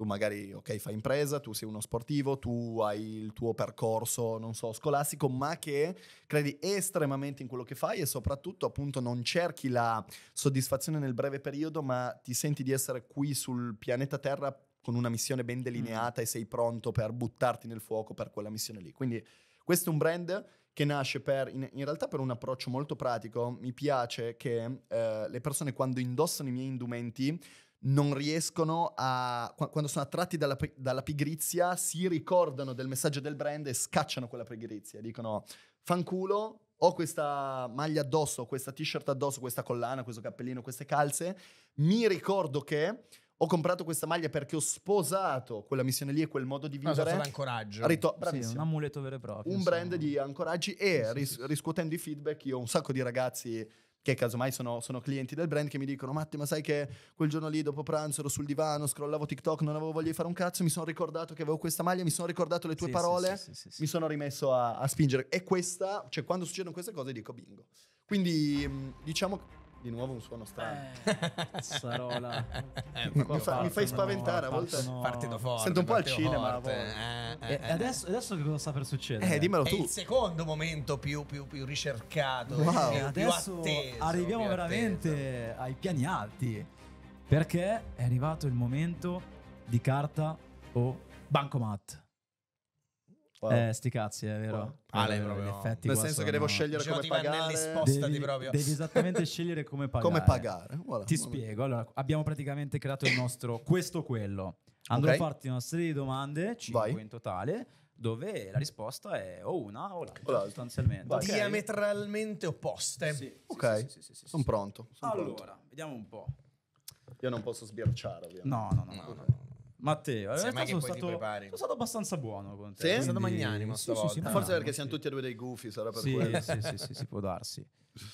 tu magari ok, fai impresa, tu sei uno sportivo, tu hai il tuo percorso, non so, scolastico, ma che credi estremamente in quello che fai e soprattutto appunto non cerchi la soddisfazione nel breve periodo, ma ti senti di essere qui sul pianeta Terra con una missione ben mm. delineata mm. e sei pronto per buttarti nel fuoco per quella missione lì. Quindi questo è un brand che nasce per, in, in realtà per un approccio molto pratico. Mi piace che eh, le persone quando indossano i miei indumenti non riescono a, quando sono attratti dalla, dalla, pigrizia, si ricordano del messaggio del brand e scacciano quella pigrizia. Dicono, fanculo, ho questa maglia addosso, questa t-shirt addosso, questa collana, questo cappellino, queste calze, mi ricordo che ho comprato questa maglia perché ho sposato quella missione lì e quel modo di
vivere. No, ancoraggio. Rito- bravissimo. Sì, un amuleto vero e proprio. Un insomma. brand
di ancoraggi e ris- riscuotendo i feedback io ho un sacco di ragazzi che casomai sono, sono, clienti del brand che mi dicono Matti ma sai che quel giorno lì dopo pranzo ero sul divano, scrollavo TikTok, non avevo voglia di fare un cazzo, mi sono ricordato che avevo questa maglia, mi sono ricordato le tue sì, parole, sì, sì, mi sono rimesso a, a, spingere e questa, cioè quando succedono queste cose dico bingo. Quindi diciamo di nuovo un suono strano. Eh,
Sarola.
Eh, mi, fa, mi, fai spaventare a volte. No. forte. Sento un po' al cinema. Eh, eh, eh, e adesso,
adesso che cosa sta per succedere? Eh, dimmelo tu. È il
secondo momento più, più, più ricercato. Wow. Più, adesso atteso, arriviamo veramente
atteso. ai piani alti. Perché è arrivato il momento di carta o bancomat. Wow. Eh, sti cazzi, è vero. Wow. Ah, lei proprio. No. Nel senso sono... che devo scegliere Gio come pagare. spostati devi, proprio. Devi esattamente scegliere come pagare. Come pagare. Voilà. Ti spiego. Allora, abbiamo praticamente creato il nostro questo quello. Andrò okay. a farti una serie di domande, 5 Vai. in totale, dove la risposta è o una o l'altra, o l'altra. sostanzialmente. Okay. Diametralmente opposte. Sì,
ok, sì, sì, sì, sono pronto. Son allora,
pronto. vediamo un po'.
Io non posso sbirciare, ovviamente. no, no, no. no. no, no. Matteo, in realtà sono stato, sono stato,
abbastanza buono con te. Sì? Quindi... Sono stato magnanimo sì, sì, Forse perché
siamo tutti e due dei gufi, sarà per quello. sì, sì, sì, si
può darsi.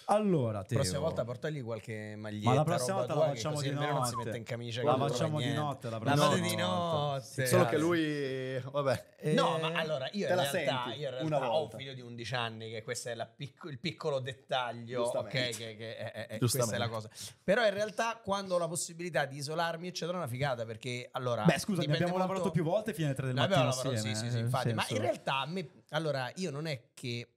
Allora, La prossima
volta portagli qualche maglietta. Ma la prossima volta la facciamo di notte. Non si mette in camicia la facciamo di notte. La, prossima volta. di notte. Solo che lui, vabbè. Eh, no, ma allora io in realtà, senti, io in realtà ho un figlio di 11 anni che questo è pic- il piccolo dettaglio. Ok, che, che è, eh, è, eh, eh, questa è la cosa. Però in realtà quando ho la possibilità di isolarmi, eccetera, è una figata perché allora. Beh, scusa, abbiamo molto...
lavorato più volte fino alle 3 del mattino. lavorato, sì, sì, sì, infatti. Ma in realtà
a me, allora, io non è che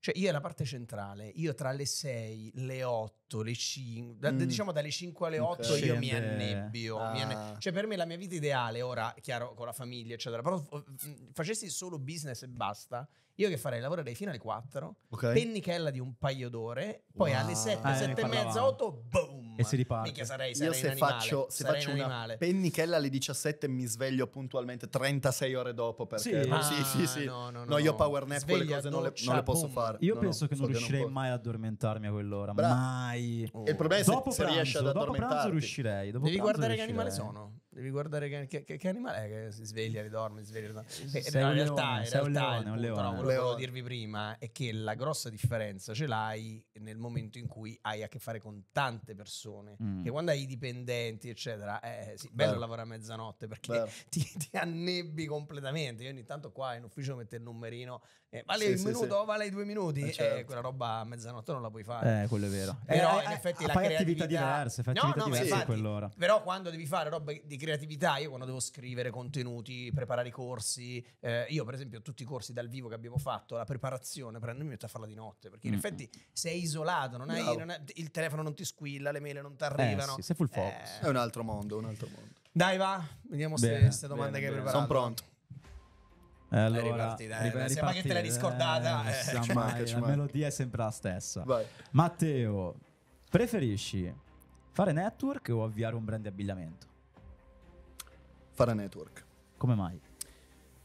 cioè, io è la parte centrale, io tra le 6, le 8, le 5, mm. diciamo dalle 5 alle 8 Scende. io mi annebbio, ah. mi annebbio, Cioè, per me la mia vita ideale, ora, chiaro, con la famiglia, eccetera, però oh, mm, facessi solo business e basta, io che farei? Lavorerei fino alle 4, okay. pennichella di un paio d'ore, poi wow. alle 7, ah, 7 e mezza, 8, boom! E si riparte. Mica sarei, sarei Io se animale, faccio, se faccio un una
pennichella alle 17 mi sveglio puntualmente 36 ore dopo perché... Sì, ah, sì, sì, sì. No, no, no, no, io power nap quelle cose non le, non le posso boom. fare. Io no, penso no, che non so
riuscirei non mai ad addormentarmi a quell'ora, Bra- mai. Oh. Il problema è se, dopo se pranzo, riesci ad addormentarmi. Dopo pranzo riuscirei. Dopo Devi pranzo guardare che animale sono
devi guardare che, che, che animale è che si sveglia, ridorme, si sveglia, ridorme. Sei eh, in realtà, leone, in realtà un leone, un leone. No, volevo dirvi prima è che la grossa differenza ce l'hai nel momento in cui hai a che fare con tante persone. Mm. Che quando hai i dipendenti, eccetera, è eh, eh, sì, bello Beh. lavorare a mezzanotte perché ti, ti, annebbi completamente. Io ogni tanto qua in ufficio metto il numerino, eh, vale sì, il sì, minuto, vale i due minuti, eh, certo. quella roba a mezzanotte non la puoi fare. Eh, quello è vero. Però eh, in effetti la creatività... attività diverse, fai no, attività no, diverse sì. quell'ora. Però quando devi fare roba di creatività creatività, io quando devo scrivere contenuti, preparare i corsi, eh, io per esempio tutti i corsi dal vivo che abbiamo fatto, la preparazione, prendo, mi metto a farla di notte, perché in mm. effetti sei isolato, non hai, non hai, il telefono non ti squilla, le mail non ti arrivano. Eh, sì, sei full
focus. Eh. È un altro mondo, un altro mondo.
Dai va, vediamo se queste domande bene, che hai preparato. Sono
pronto.
Eh, allora, ripartita, eh. ripartita, sembra che te l'hai riscordata. Eh, eh. la melodia è sempre la stessa. Vai. Matteo, preferisci fare network o avviare un brand di abbigliamento? fare network. Come mai?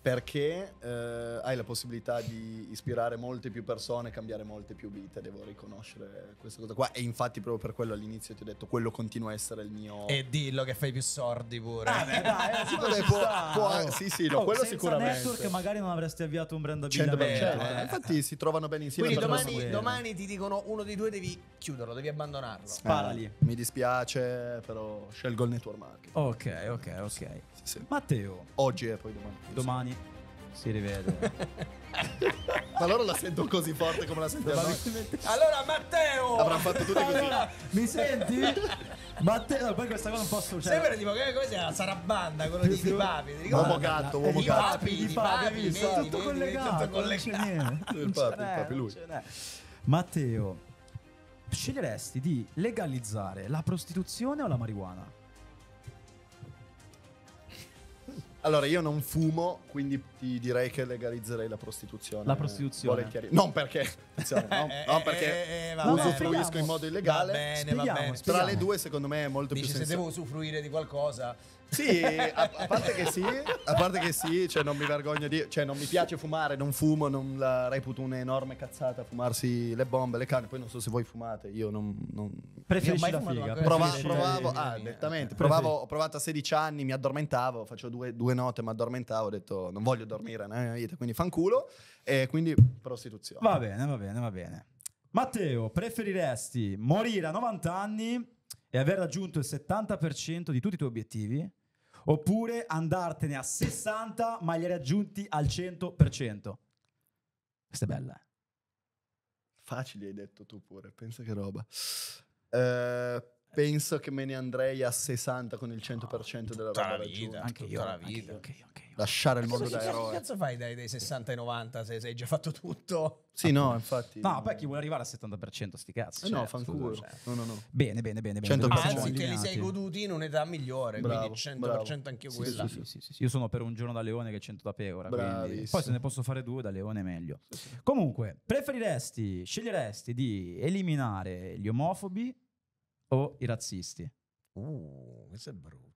perché eh, hai la possibilità di ispirare molte più persone, cambiare molte più vite, devo riconoscere questa cosa qua. E infatti proprio per quello all'inizio ti ho detto, quello continua a essere il
mio... E dillo che fai più sordi pure. Ah, beh, dai, eh, sì, vabbè, può, può, sì, sì, no, oh, quello sicuramente. network
magari non avresti avviato un brand abbigliamento. Certo, 100%, certo. eh. Infatti si trovano bene insieme. Quindi domani,
domani, ti dicono uno dei due devi chiuderlo, devi abbandonarlo. Eh, Sparali.
Eh, mi dispiace,
però scelgo il network marketing. Ok, ok, ok. Sì, sì. Matteo. Oggi e poi domani. Domani. Si rivede. Ma loro la sento così forte come la sentiamo noi. Allora Matteo! Avranno fatto tutte così. Allora, mi senti? Matteo, poi questa cosa non posso cioè... Sempre dico
che cos'è la sarabanda, quello di, di Papi. Di uomo gatto, uomo gatto. Papi, di Papi, di Papi, tutto collegato, tutto collegato. Il Papi, il cioè, Papi lui.
Cioè, Matteo, sceglieresti di legalizzare la prostituzione o la marijuana? Allora, io non fumo,
quindi ti direi che legalizzerei la prostituzione. La prostituzione. Volentieri. Non perché, diciamo, no,
eh,
no perché eh, eh, eh vabbè, usufruisco in modo illegale. Va bene, va bene. Tra le
due, secondo me, è molto Dici, più sensato. Se devo
usufruire di qualcosa,
sì, a, a, parte che sì, a parte che sì, cioè non mi vergogno di... Cioè non mi piace fumare, non fumo, non la reputo un'enorme cazzata fumarsi le bombe, le canne, poi non so se voi fumate, io non... non Preferisci la figa. Prova, provavo, le, ah, eh, nettamente, eh. provavo, ho provato a 16 anni, mi addormentavo, facevo due, due note, mi addormentavo, ho detto non voglio dormire nella vita, quindi fanculo, e quindi prostituzione. Va bene,
va bene, va bene. Matteo, preferiresti morire a 90 anni e aver raggiunto il 70% di tutti i tuoi obiettivi, oppure andartene a 60 ma li hai raggiunti al 100%. Questa è bella. Eh?
Facile hai detto tu pure, pensa che roba. Eh, penso che me ne andrei a 60 con il 100% della tutta roba la vita, anche io, la
vita. Anche io, anche io.
Lasciare il mondo da
eroe. Che cazzo fai dai, dai 60 ai 90 se hai già fatto
tutto? Sì, no, infatti. No, no. poi chi vuole arrivare al 70% sti cazzi. Eh cioè, no, fanculo. Cioè. No, no, no. Bene, bene, bene. bene. 100%. Anzi, che li sei
goduti in un'età migliore, bravo, quindi 100% bravo. anche sì, quella. Sì, sì, sì,
sì, Io sono per un giorno da leone che 100 da pecora. Quindi... Poi se ne posso fare due da leone è meglio. Comunque, preferiresti, sceglieresti di eliminare gli omofobi o i razzisti? Uh, questo è brutto.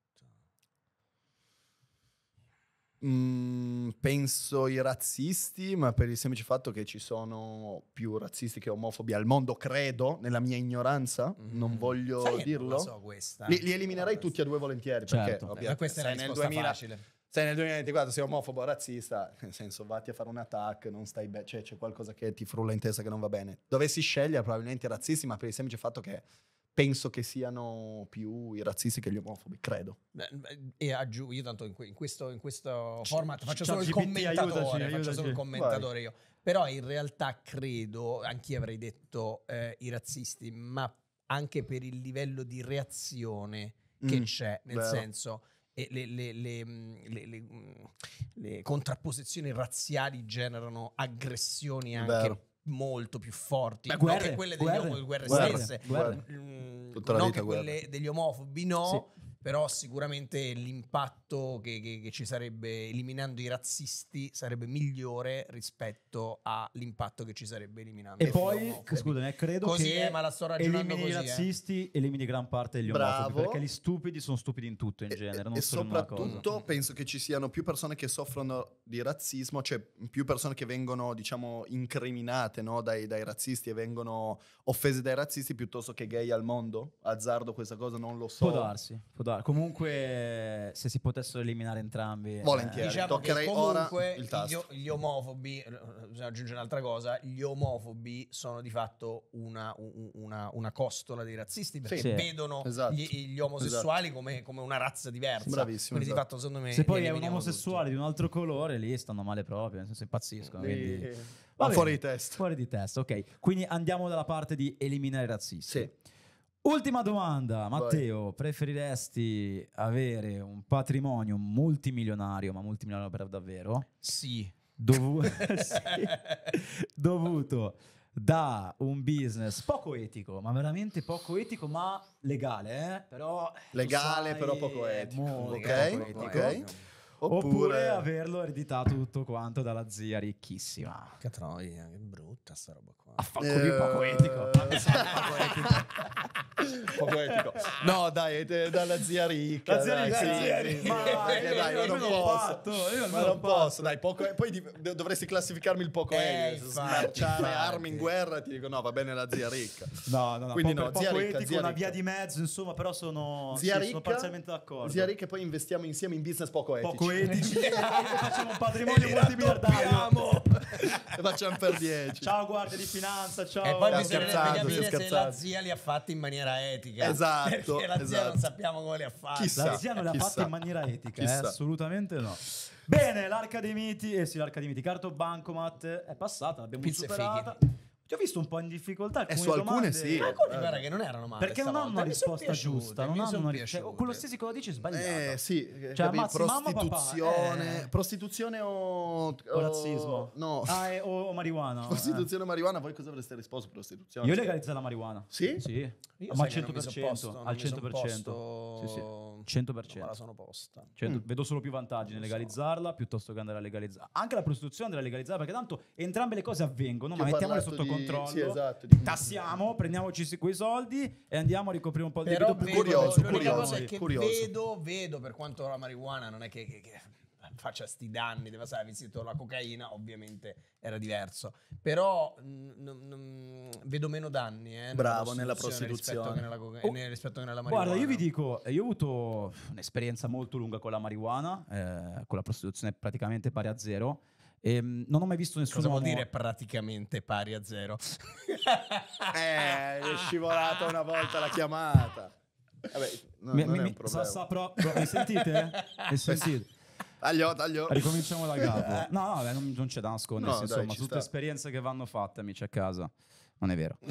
Mm,
penso i razzisti, ma per il semplice fatto che ci sono più razzisti che omofobi al mondo, credo, nella mia ignoranza, mm. non voglio Sai dirlo. Non so li, li, eliminerei tutti e due volentieri, certo. perché eh, ma questa è una nel 2000, facile. Se nel 2024 sei omofobo o razzista, nel senso vatti a fare un attacco, non stai bene, cioè c'è qualcosa che ti frulla in testa che non va bene. Dovessi scegliere probabilmente razzisti, ma per il semplice fatto che penso che siano più i razzisti che gli omofobi, credo.
E aggiungo, io tanto in, que- in, questo, in questo, format faccio solo il commentatore, aiutaci, aiutaci. faccio solo il commentatore io. Però in realtà credo, anch'io avrei detto eh, i razzisti, ma anche per il livello di reazione che mm, c'è, nel vero. senso... Le, le, le, mm, mm, le, contrapposizioni razziali generano aggressioni anche Beh molto più forti, Beh, guerre, non che quelle degli guerre, guerre, stesse, guerre. Mm, non che guerre. quelle degli omofobi, no. Sì però sicuramente l'impatto che, che, che, ci sarebbe eliminando i razzisti sarebbe migliore rispetto all'impatto che ci sarebbe eliminando e poi
scusami eh, credo così che è, eh, ma la sto ragionando elimini così, i eh. razzisti eh. elimini gran parte degli omofobi perché gli stupidi sono stupidi in tutto in e, genere non e soprattutto
penso che ci siano più persone che soffrono di razzismo cioè più persone che vengono diciamo incriminate no, dai, dai razzisti e vengono offese dai razzisti piuttosto che gay al mondo azzardo questa cosa non lo so può darsi
può dare. Comunque, se si potessero eliminare entrambi, eh. volentieri. Eh, diciamo toccherei comunque il tasto.
Gli, gli omofobi, eh, bisogna aggiungere un'altra cosa: gli omofobi sono di fatto una, una, una costola dei razzisti perché sì. vedono esatto. gli, gli, esatto. omosessuali esatto. come, come, una razza diversa. Bravissimo. Quindi, esatto. di fatto, secondo me, se poi è un omosessuale
tutti. di un altro colore, lì stanno male proprio, nel senso impazziscono. Quindi... Bene, fuori di testa. Fuori di testa, ok. Quindi andiamo dalla parte di eliminare i razzisti. Sì. Ultima domanda, Matteo, Vai. preferiresti avere un patrimonio multimilionario, ma multimilionario per davvero? Sì. Dov- sì. Dovuto da un business poco etico, ma veramente poco etico, ma legale, eh? però... Legale, sai, però poco etico. Molto ok. Poco etico. okay. Oppure, averlo ereditato tutto quanto dalla zia ricchissima. Che troia, che brutta sta roba qua. Affanculo, ah, un po' poetico. Eh, po' poetico. No, dai, te,
dalla zia ricca. La zia ricca, dai, zia ricca. Sì, ma eh, dai, io, io non posso. Fatto, io ma non posso, dai, poco, poi dovresti classificarmi il poco etico. Eh, smerciare cioè, armi in guerra, ti dico no, va bene la zia ricca. No, no, no, Quindi po- no, zia poetico, ricca, zia una via
di mezzo, insomma, però sono, zia sì, ricca, sono parzialmente d'accordo. Zia ricca
e poi investiamo insieme in business poco etico poetici
facciamo un patrimonio multimiliardario. e facciamo per 10. Ciao guardia di finanza, ciao. E
poi bisognerebbe capire se scherzando. la zia li ha fatti in maniera etica. Esatto. Perché la zia esatto. non sappiamo come
li ha fatti. Chissà, la zia non li ha fatti in maniera etica, eh? assolutamente no. Bene, l'arca dei miti, eh sì, l'arca dei miti, carto bancomat è passata, l'abbiamo Pizze superata. Fighi. Ti ho visto un po' in difficoltà. Eh, e su alcune domande. sì. Alcune guarda che non erano male. Perché non hanno una risposta giusta. Non hanno una risposta. Cioè, quello stesso che lo dici è sbagliato. Eh sì. Eh, cioè, ammazzi, prostituzione. Mamma, eh. Prostituzione o,
o, o. razzismo. No.
Ah, eh, o, o, marijuana. Prostituzione o marijuana. Voi cosa avreste risposto? Prostituzione. Io legalizzo la marijuana. Sì? Sì. Io Ma al 100%. Posto, al 100%. Posto... Sì, sì. 100%. Non la sono posta. Mm. Vedo solo più vantaggi nel legalizzarla piuttosto che andare a legalizzare. Anche la prostituzione andrà legalizzare perché tanto entrambe le cose avvengono. Ma mettiamole sotto controllo controllo. Sì, esatto, di tassiamo, prendiamoci quei soldi e andiamo a ricoprire un po' di Però debito. Vedo, curioso, l'unica curioso, cosa è che curioso. vedo,
vedo per quanto la marijuana non è che, che, che faccia sti danni, deve essere vestito la cocaina, ovviamente era diverso. Però mm, n- n- vedo meno danni, eh, Bravo, nella prostituzione. Rispetto che nella, coca- oh, rispetto che nella marijuana. Guarda, io vi
dico, eh, io ho avuto un'esperienza molto lunga con la marijuana, eh, con la prostituzione praticamente pari a zero Ehm, non ho mai visto nessuno. Cosa vuol dire praticamente pari a zero?
eh, è scivolata una volta la chiamata.
Vabbè, no,
mi, mi, sa, sa,
però, bro, mi sentite? mi sentite?
Taglio, taglio. Ricominciamo da capo.
No, no, beh, non, non, c'è da nascondersi, no, insomma, dai, tutte sta. esperienze che vanno fatte, amici a casa. Non è vero.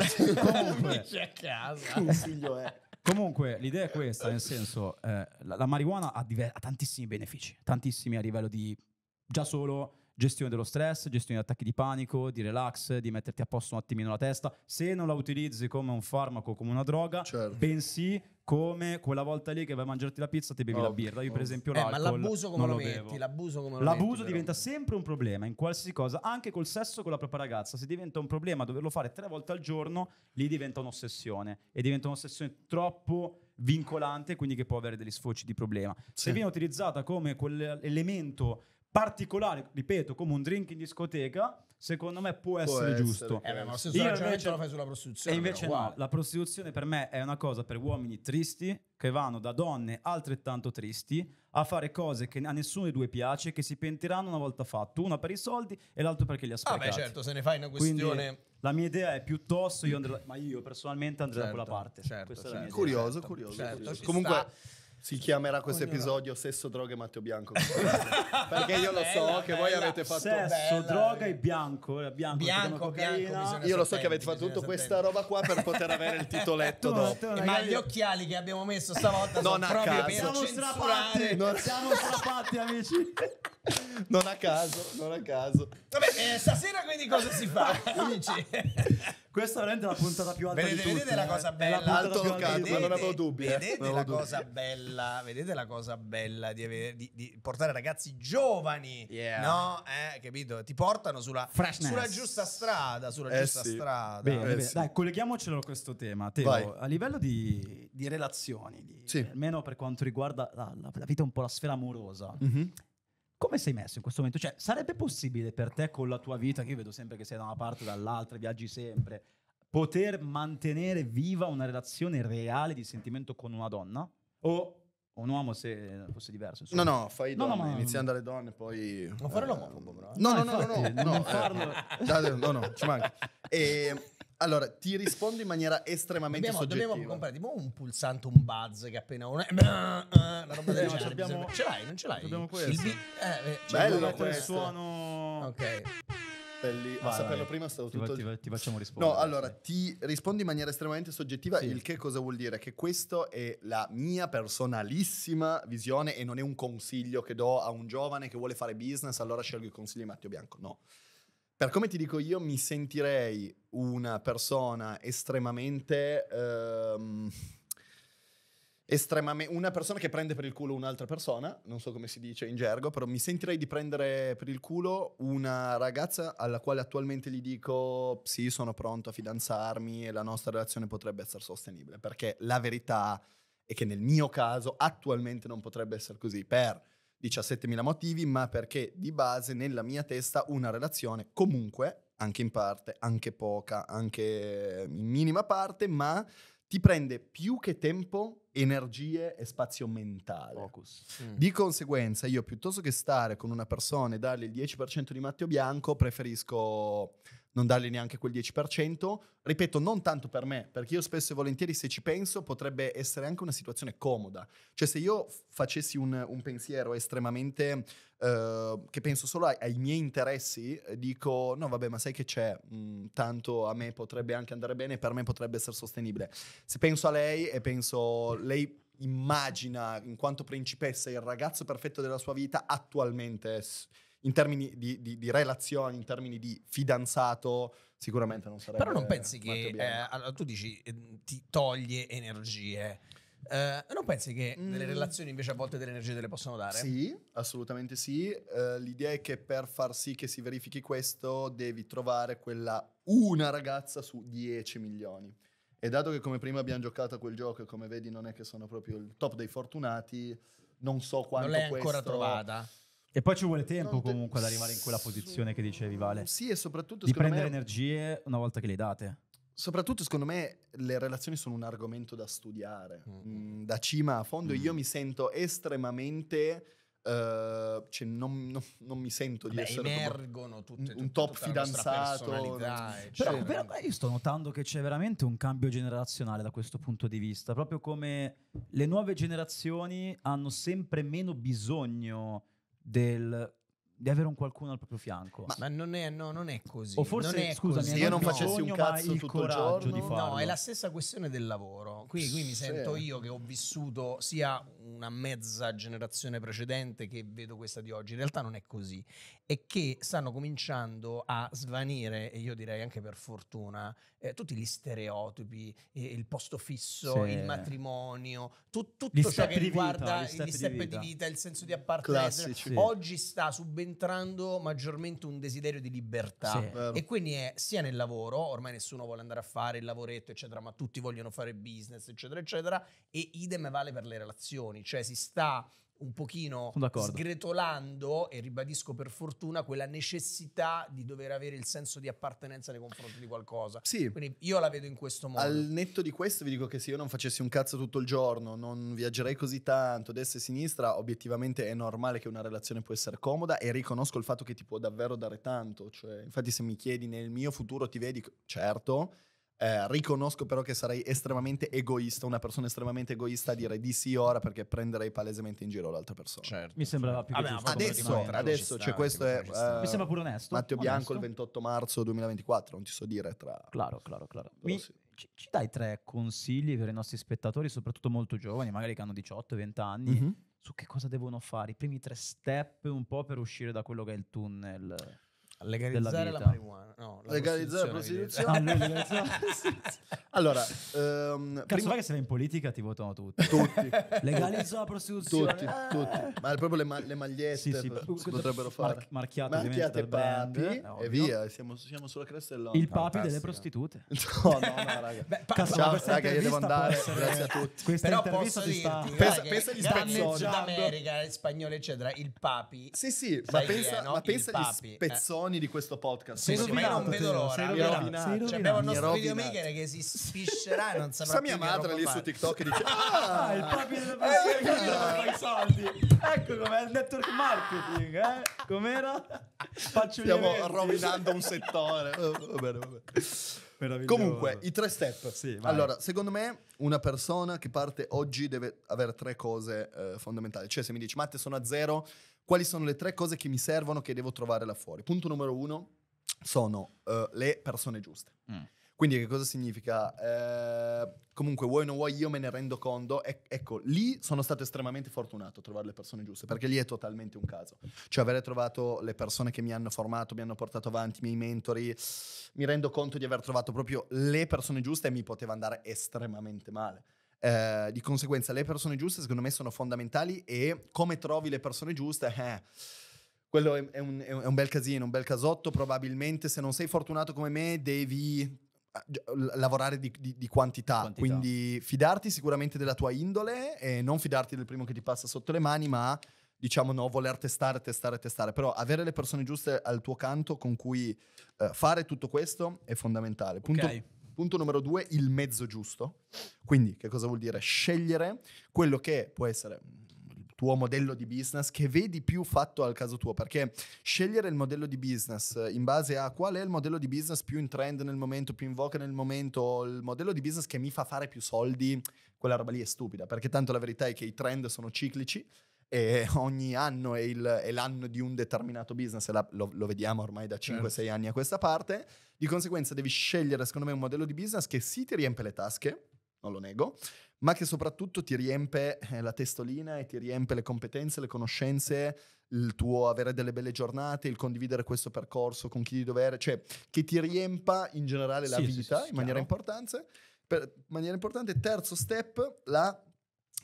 Comunque, amici a
casa. Consiglio è.
Comunque, l'idea è questa, nel senso, eh, la, la, marijuana ha, diver- ha tantissimi benefici, tantissimi a livello di già solo gestione dello stress, gestione di attacchi di panico, di relax, di metterti a posto un attimino la testa, se non la utilizzi come un farmaco, come una droga, certo. bensì come quella volta lì che vai a mangiarti la pizza ti bevi oh, la birra. Io, per esempio, eh, ma l'abuso come lo, lo metti? L'abuso, come lo l'abuso metti, diventa sempre un problema in qualsiasi cosa, anche col sesso con la propria ragazza. Se diventa un problema doverlo fare tre volte al giorno, lì diventa un'ossessione e diventa un'ossessione troppo vincolante, quindi che può avere degli sfoci di problema. Sì. Se viene utilizzata come quell'elemento particolare, ripeto, come un drink in discoteca, secondo me può, può essere, essere, giusto. Eh, ma lo stesso invece, lo fai
sulla prostituzione. E invece però, no,
la prostituzione per me è una cosa per uomini tristi che vanno da donne altrettanto tristi a fare cose che a nessuno dei due piace, che si pentiranno una volta fatto, una per i soldi e l'altro perché li ha sprecati. Ah beh, certo, se ne fai una questione... Quindi, la mia idea è piuttosto, io andrei, ma io personalmente andrei certo, da quella certo, parte. Certo, certo, certo. Curioso, curioso, certo, curioso. Comunque... Sta
si chiamerà questo episodio Sesso, Droga e Matteo Bianco. Perché
io lo so bella, che voi bella. avete fatto... Sesso, bella. Droga e Bianco. Eh, bianco, bianco, bianco Io lo so che avete
fatto tutta questa roba qua per poter avere il titoletto tu, dopo. ma gli occhiali che abbiamo
messo stavolta
non sono a
proprio caso. per Siamo strappati, non...
siamo strappati amici.
non a caso,
non a caso. Vabbè,
eh, stasera quindi cosa si fa? Amici?
Questa è veramente la puntata più alta vedete, eh. di tutte. Eh. Vedete la cosa bella, la alto locato, vedete, non avevo dubbi. Vedete, eh. la cosa
bella, vedete la cosa bella di, avere, di, di portare ragazzi giovani, yeah. no? Eh, capito? Ti portano sulla, sulla giusta strada, sulla eh giusta sì. strada. Bene, bene. Sì. Dai,
colleghiamocelo a questo tema. Teo, Vai. a livello di, di relazioni, di, sì. almeno per quanto riguarda la, la, vita, un po' la sfera amorosa, mm-hmm. Come sei messo in questo momento? Cioè, sarebbe possibile per te con la tua vita, che io vedo sempre che sei da una parte o dall'altra, viaggi sempre, poter mantenere viva una relazione reale di sentimento con una donna? O un uomo se fosse diverso. Insomma. No, no, fai no, donne, no, ma... iniziando dalle donne, poi... Non fare eh, l'uomo, però. No, no, no, no, no, no, eh, no, no, ci manca.
E, ehm, allora, ti rispondo in maniera estremamente dobbiamo, soggettiva. Dobbiamo
comprare tipo un pulsante, un buzz che appena... Un... La roba del genere. Abbiamo... Ce l'hai, non ce l'hai? Abbiamo questo. Eh, cioè, il... Eh, Bello questo. il
suono... Ok.
Pelli, vai, a saperlo vai. prima è stato ti tutto. Va, ti, ti, facciamo rispondere. No,
allora ti rispondo in maniera estremamente soggettiva. Sì. Il che cosa vuol dire? Che questa è la mia personalissima visione e non è un consiglio che do a un giovane che vuole fare business, allora scelgo i consigli di Matteo Bianco. No. Per come ti dico io, mi sentirei una persona estremamente. Ehm, estremamente una persona che prende per il culo un'altra persona, non so come si dice in gergo, però mi sentirei di prendere per il culo una ragazza alla quale attualmente gli dico "Sì, sono pronto a fidanzarmi e la nostra relazione potrebbe essere sostenibile", perché la verità è che nel mio caso attualmente non potrebbe essere così per 17.000 motivi, ma perché di base nella mia testa una relazione comunque, anche in parte, anche poca, anche in minima parte, ma ti prende più che tempo, energie e spazio mentale. Mm. Di conseguenza, io piuttosto che stare con una persona e dargli il 10% di Matteo Bianco, preferisco non dargli neanche quel 10%. Ripeto, non tanto per me, perché io spesso e volentieri, se ci penso, potrebbe essere anche una situazione comoda. Cioè, se io facessi un, un pensiero estremamente eh, che penso solo ai, ai, miei interessi, eh, dico: no, vabbè, ma sai che c'è, mh, mm, tanto a me potrebbe anche andare bene, per me potrebbe essere sostenibile. Se penso a lei e penso, lei immagina in quanto principessa il ragazzo perfetto della sua vita, attualmente in termini di, di, di, relazioni, in termini di fidanzato, sicuramente non sarebbe... Però non
pensi che, eh, allora, tu dici, ehm, ti toglie energie. Eh, non pensi che mm. le relazioni invece a volte delle energie te le possono dare? Sì,
assolutamente sì. Uh, l'idea è che per far sì che si verifichi questo devi trovare quella una ragazza su 10 milioni. E dato che come prima abbiamo giocato a quel gioco e come vedi non è che sono proprio il top dei fortunati, non so quanto... Non l'hai questo... ancora trovata?
E poi ci vuole tempo te... comunque ad arrivare in quella posizione che dicevi Vale. Mm, sì,
e soprattutto... Di prendere me...
energie una volta che le date.
Soprattutto secondo me le relazioni sono un argomento da studiare. Mm. Mm, mm. da cima a fondo mm. io mi sento estremamente... Uh, cioè non, non, non, mi sento di Beh, essere emergono
tutte, un, un top
fidanzato non... però, però
io sto notando che c'è veramente un cambio generazionale da questo punto di vista proprio come le nuove generazioni hanno sempre meno bisogno del di avere un qualcuno al proprio fianco. Ma,
ma non, è, no, non, è, così. O forse, non è scusami, se io non facessi un cazzo il tutto il giorno. Di farlo. No, è la stessa questione del lavoro. Qui, qui mi sento sì. io che ho vissuto sia una mezza generazione precedente che vedo questa di oggi. In realtà non è così. E che stanno cominciando a svanire, e io direi anche per fortuna, eh, tutti gli stereotipi, eh, il posto fisso, sì. il matrimonio, tu, tutto gli ciò che riguarda vita, gli step, di, di, vita. il senso di appartenenza. Sì. Oggi sta subentrando maggiormente un desiderio di libertà sì. e quindi è sia nel lavoro, ormai nessuno vuole andare a fare il lavoretto, eccetera, ma tutti vogliono fare business, eccetera, eccetera, e idem vale per le relazioni, cioè si sta un pochino sgretolando e ribadisco per fortuna quella necessità di dover avere il senso di appartenenza nei confronti di qualcosa. Sì. Quindi io la vedo in questo modo. Al
netto di questo vi dico che se io non facessi un cazzo tutto il giorno, non viaggerei così tanto destra e sinistra, obiettivamente è normale che una relazione può essere comoda e riconosco il fatto che ti può davvero dare tanto, cioè infatti se mi chiedi nel mio futuro ti vedi certo eh, riconosco però che sarei estremamente egoista, una persona estremamente egoista a dire di sì ora perché prenderei palesemente in giro l'altra persona. Certo. Mi sembrava più Vabbè, giusto. Adesso, adesso cioè questo è... Uh, Mi sembra pure onesto. Matteo onesto. Bianco il 28 marzo 2024, non ti so dire tra... Claro, claro, claro.
Mi... Sì. Ci, ci, dai tre consigli per i nostri spettatori, soprattutto molto giovani, magari che hanno 18-20 anni, mm-hmm. su che cosa devono fare, i primi tre step un po' per uscire da quello che è il tunnel? Legalizzare la marijuana. No, la legalizzare prostituzione. Ah, la prostituzione. allora, um, Cazzo prima... che se vai in politica ti votano tutti. Tutti. Legalizza
la prostituzione. Tutti, tutti. Ma proprio le, ma- le magliette sì, sì, si potrebbero fare. Mar- marchiate marchiate papi brand, eh, e via. Siamo, siamo sulla cresta Il papi delle prostitute. no, no, no,
raga. Beh, Cazzo, Ciao, raga, io devo andare. Essere... Grazie a tutti. Questa Però posso dirti, sta... pensa, pensa agli spezzoni. D'America,
spagnolo eccetera, il papi. Sì, sì,
ma pensa agli eh. spezzoni Sony di questo podcast. Sì, ma io non vedo l'ora. Sei eh. rovinato. Sei rovinato. Cioè, abbiamo il nostro videomaker
che si sfiscerà e non saprà Sa mia madre lì su TikTok e dice ah, ah, il
proprio della pressione i soldi. Ecco com'è il network marketing, eh? Com'era? Faccio Stiamo rovinando un settore. va bene, va bene. Comunque, i tre step. Sì,
allora, secondo me, una persona che parte oggi deve avere tre cose eh, fondamentali. Cioè, se mi dici, Matte, sono a zero, quali sono le tre cose che mi servono che devo trovare là fuori. Punto numero uno sono uh, le persone giuste. Mm. Quindi che cosa significa? Eh, comunque vuoi o non vuoi io me ne rendo conto. E- ecco, lì sono stato estremamente fortunato a trovare le persone giuste, perché lì è totalmente un caso. Cioè avere trovato le persone che mi hanno formato, mi hanno portato avanti, i miei mentori, mi rendo conto di aver trovato proprio le persone giuste e mi poteva andare estremamente male. Eh, di conseguenza le persone giuste secondo me sono fondamentali e come trovi le persone giuste? Eh, quello è, è, un, è un bel casino, un bel casotto, probabilmente se non sei fortunato come me devi ah, lavorare di, di, di quantità. quantità. quindi fidarti sicuramente della tua indole e non fidarti del primo che ti passa sotto le mani, ma diciamo no, voler testare, testare, testare, però avere le persone giuste al tuo canto con cui eh, fare tutto questo è fondamentale. Punto, okay. Punto numero due, il mezzo giusto. Quindi che cosa vuol dire? Scegliere quello che può essere mm, il tuo modello di business che vedi più fatto al caso tuo, perché scegliere il modello di business in base a qual è il modello di business più in trend nel momento, più in voga nel momento, il modello di business che mi fa fare più soldi, quella roba lì è stupida, perché tanto la verità è che i trend sono ciclici e ogni anno è, il, è, l'anno di un determinato business, la, lo, lo, vediamo ormai da 5-6 certo. anni a questa parte, di conseguenza devi scegliere secondo me un modello di business che sì ti riempie le tasche, non lo nego, ma che soprattutto ti riempie eh, la testolina e ti riempie le competenze, le conoscenze, il tuo avere delle belle giornate, il condividere questo percorso con chi di dovere, cioè che ti riempa in generale la sì, vita sì, sì, in maniera importante. Per, maniera importante, terzo step, la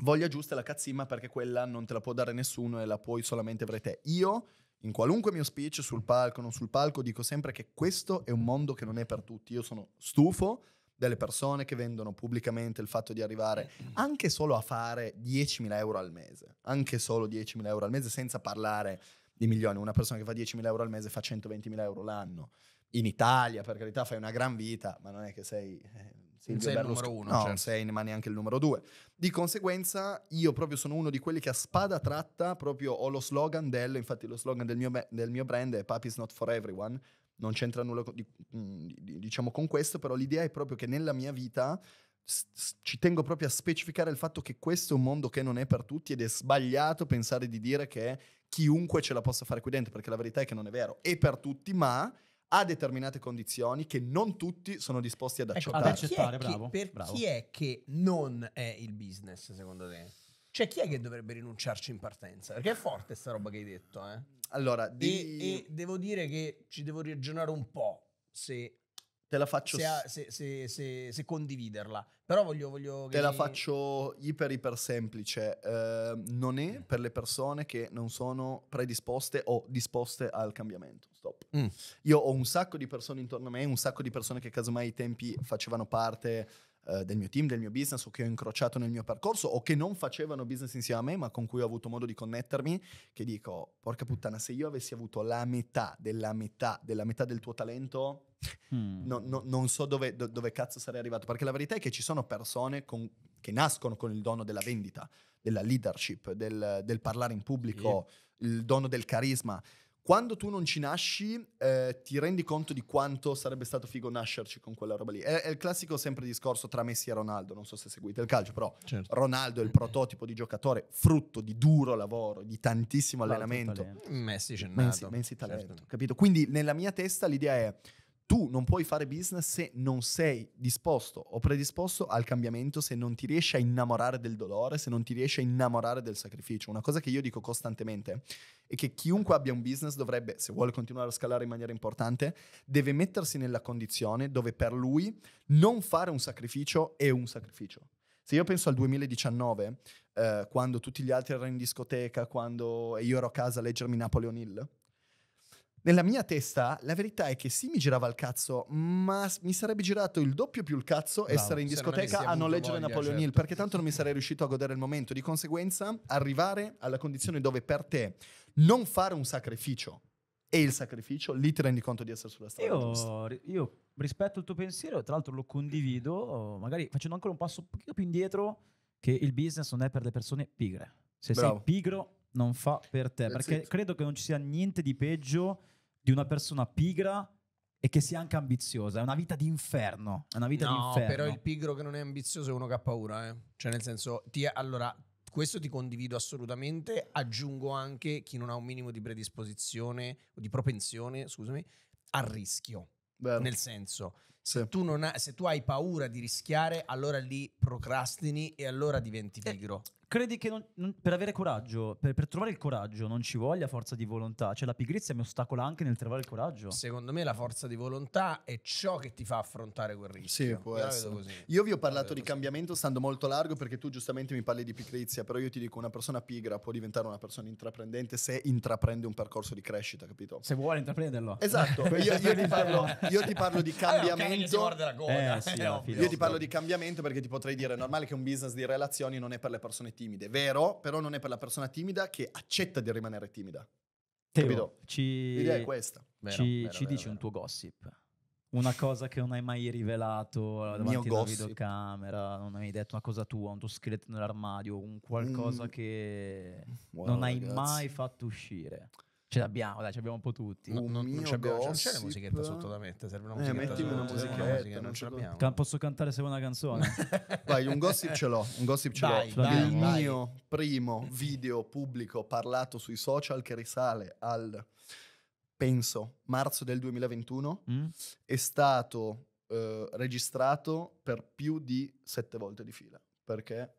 voglia giusta è la cazzimma perché quella non te la può dare nessuno e la puoi solamente avere te. Io, in qualunque mio speech, sul palco, o non sul palco, dico sempre che questo è un mondo che non è per tutti. Io sono stufo delle persone che vendono pubblicamente il fatto di arrivare anche solo a fare 10.000 euro al mese, anche solo 10.000 euro al mese senza parlare di milioni. Una persona che fa 10.000 euro al mese fa 120.000 euro l'anno. In Italia, per carità, fai una gran vita, ma non è che sei eh, Silvio sei Berlusconi. il numero uno. No, certo. non sei ma neanche il numero due. Di conseguenza, io proprio sono uno di quelli che a spada tratta, proprio ho lo slogan del, infatti lo slogan del mio, del mio brand è Puppy's not for everyone, non c'entra nulla mm, di, diciamo con questo, però l'idea è proprio che nella mia vita ci tengo proprio a specificare il fatto che questo è un mondo che non è per tutti ed è sbagliato pensare di dire che chiunque ce la possa fare qui dentro, perché la verità è che non è vero, è per tutti, ma a determinate condizioni che non tutti sono disposti ad ecco, accettare. Ecco, ad accettare, chi bravo. Chi, per bravo. chi è
che non è il business, secondo te? Cioè, chi è che dovrebbe rinunciarci in partenza? Perché è forte sta roba che hai detto, eh? Allora, di... e, e devo dire che ci devo ragionare un po' se te la faccio se, se, se, se condividerla. Però voglio, voglio Te la
faccio iper iper semplice. Eh, non è mm. per le persone che non sono predisposte o disposte al cambiamento. Stop. Mm. Io ho un sacco di persone intorno a me, un sacco di persone che casomai ai tempi facevano parte eh, del mio team, del mio business o che ho incrociato nel mio percorso o che non facevano business insieme a me ma con cui ho avuto modo di connettermi che dico porca puttana se io avessi avuto la metà della metà della metà del tuo talento mm. no, no, non so dove, do, dove cazzo sarei arrivato perché la verità è che ci sono persone con, che nascono con il dono della vendita, della leadership, del, del parlare in pubblico, sì. il dono del carisma quando tu non ci nasci, eh, ti rendi conto di quanto sarebbe stato figo nascerci con quella roba lì. È, è, il classico sempre discorso tra Messi e Ronaldo. Non so se seguite il calcio, però certo. Ronaldo è il prototipo di giocatore frutto di duro lavoro, di tantissimo allenamento.
Messi c'è nato. Messi,
Messi talento, certo. capito? Quindi nella mia testa l'idea è tu non puoi fare business se non sei disposto o predisposto al cambiamento, se non ti riesci a innamorare del dolore, se non ti riesci a innamorare del sacrificio. Una cosa che io dico costantemente è che chiunque abbia un business dovrebbe, se vuole continuare a scalare in maniera importante, deve mettersi nella condizione dove per lui non fare un sacrificio è un sacrificio. Se io penso al 2019, eh, quando tutti gli altri erano in discoteca, quando io ero a casa a leggermi Napoleon Hill, nella mia testa la verità è che sì mi girava il cazzo, ma mi sarebbe girato il doppio più il cazzo Bravo, essere in discoteca non a non leggere voglia, Napoleon Hill, certo. perché tanto non mi sarei riuscito a godere il momento. Di conseguenza, arrivare alla condizione dove per te non fare un sacrificio e il sacrificio, lì ti rendi conto di essere sulla strada. Io,
io rispetto il tuo pensiero, tra l'altro lo condivido, magari facendo ancora un passo un pochino più indietro, che il business non è per le persone pigre. Se Bravo. sei pigro non fa per te, perché credo che non ci sia niente di peggio di una persona pigra e che sia anche ambiziosa. È una vita di inferno. È una vita no, d'inferno. però il
pigro che non è ambizioso è uno che ha paura. Eh. Cioè, nel senso, ti, allora, questo ti condivido assolutamente. Aggiungo anche chi non ha un minimo di predisposizione o di propensione, scusami, al rischio. Vero. Nel senso, sì. se, tu ha, se, tu hai paura di rischiare, allora lì procrastini e allora diventi eh, pigro
credi che non, non, per avere coraggio, per, per, trovare il coraggio, non ci voglia forza di volontà? Cioè, la pigrizia mi ostacola anche nel trovare il coraggio?
Secondo me, la forza di volontà è ciò che ti fa affrontare quel rischio. Sì, può io essere.
Io vi ho parlato di cambiamento stando molto largo perché tu giustamente mi parli di pigrizia, però io ti dico: una persona pigra può diventare una persona intraprendente se intraprende un percorso di crescita, capito? Se vuole intraprenderlo.
Esatto. io, io, ti esatto. parlo, io, ti parlo, di ah, cambiamento. Eh, sì, io ti parlo
di cambiamento perché ti potrei dire: è normale che un business di relazioni non è per le persone tigre timide, vero, però non è per la persona timida che accetta di rimanere timida.
Teo, Capito? Ci... L'idea è questa.
Vero, ci, vero, ci vero, dici
un tuo gossip. Una cosa che non hai mai rivelato davanti alla videocamera, non hai detto una cosa tua, un tuo scheletro nell'armadio, un qualcosa mm. che wow, non hai ragazzi. mai fatto uscire. Ce l'abbiamo, dai, ce l'abbiamo un po' tutti. No, non, non, abbiamo, non, c'è la musichetta sotto da mettere, serve una eh, musichetta. Eh, mettimi una musichetta, una musichetta non ce l'abbiamo. Can, posso cantare se vuoi una canzone? Vai, un gossip ce l'ho, un gossip ce dai, l'ho. Dai, Il dai. mio
primo video pubblico parlato sui social che risale al, penso, marzo del 2021, mm? è stato eh, registrato per più di sette volte di fila, perché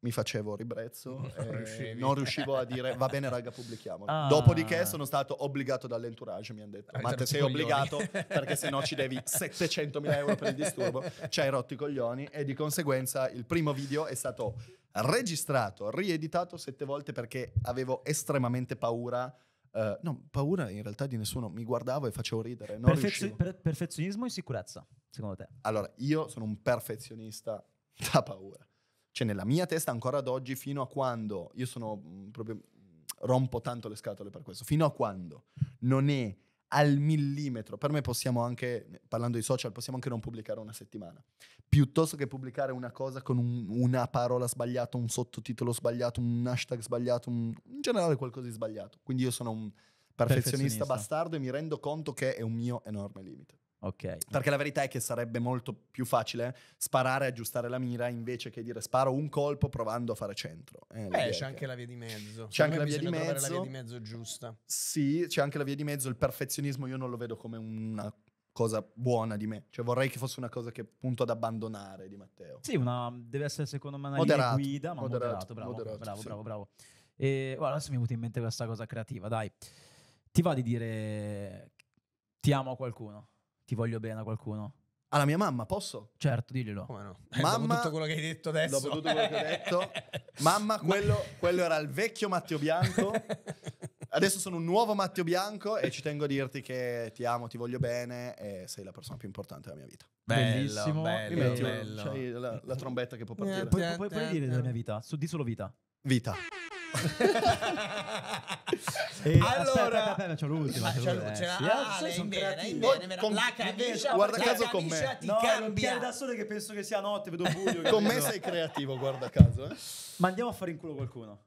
mi facevo ribrezzo, non, non riuscivo a dire va bene raga pubblichiamo. Ah. Dopodiché sono stato obbligato dall'entourage, mi hanno detto ma te sei coglioni. obbligato perché se no ci devi 700 mila euro per il disturbo, ci hai rotto i coglioni e di conseguenza il primo video è stato registrato, rieditato sette volte perché avevo estremamente paura Uh,
no, paura in realtà di nessuno, mi guardavo
e facevo ridere. Perfezio-
per- perfezionismo e sicurezza, secondo te?
Allora, io sono un perfezionista da paura. Cioè nella mia testa ancora ad oggi, fino a quando, io sono mm, proprio, mm, rompo tanto le scatole per questo, fino a quando non è al millimetro, per me possiamo anche, parlando di social, possiamo anche non pubblicare una settimana, piuttosto che pubblicare una cosa con un, una parola sbagliata, un sottotitolo sbagliato, un hashtag sbagliato, un, in generale qualcosa di sbagliato. Quindi io sono un perfezionista, perfezionista bastardo e mi rendo conto che è un mio enorme limite. Ok. Perché la verità è che sarebbe molto più facile sparare e aggiustare la mira invece che dire sparo un colpo provando a fare centro. Eh, Beh, c'è
anche la via di mezzo. C'è Secondo anche la via di mezzo. la via di mezzo giusta.
Sì, c'è anche la via di mezzo. Il perfezionismo io non lo vedo come una cosa buona di me. Cioè vorrei che fosse una cosa che punto ad
abbandonare di Matteo. Sì, una, deve essere secondo me una moderato, guida, ma moderato, moderato bravo, moderato, bravo, sì. bravo, bravo. E guarda, adesso mi è venuta in mente questa cosa creativa, dai. Ti va di dire ti amo a qualcuno? ti voglio bene a qualcuno? Alla mia mamma, posso? Certo, diglielo. Come no? Mamma, dopo tutto quello
che hai detto adesso. Dopo tutto quello che ho detto.
mamma, quello,
quello era il vecchio Matteo Bianco. Adesso sono un nuovo Matteo Bianco e ci tengo a dirti che ti amo, ti voglio bene e sei la persona più importante della mia vita. Bellissimo, bello, bello. bello. La, la, trombetta che può eh, partire. Puoi, puoi, puoi dire della
mia vita? Su, di solo vita. Vita allora, aspetta, c'ho l'ultima. C'è l'ultima. C'è ah, con... La camicia, guarda caso con me. no, cambia. Non da sole che penso che sia notte, vedo buio. con me sei creativo, guarda caso. Eh. Ma andiamo a fare in culo qualcuno.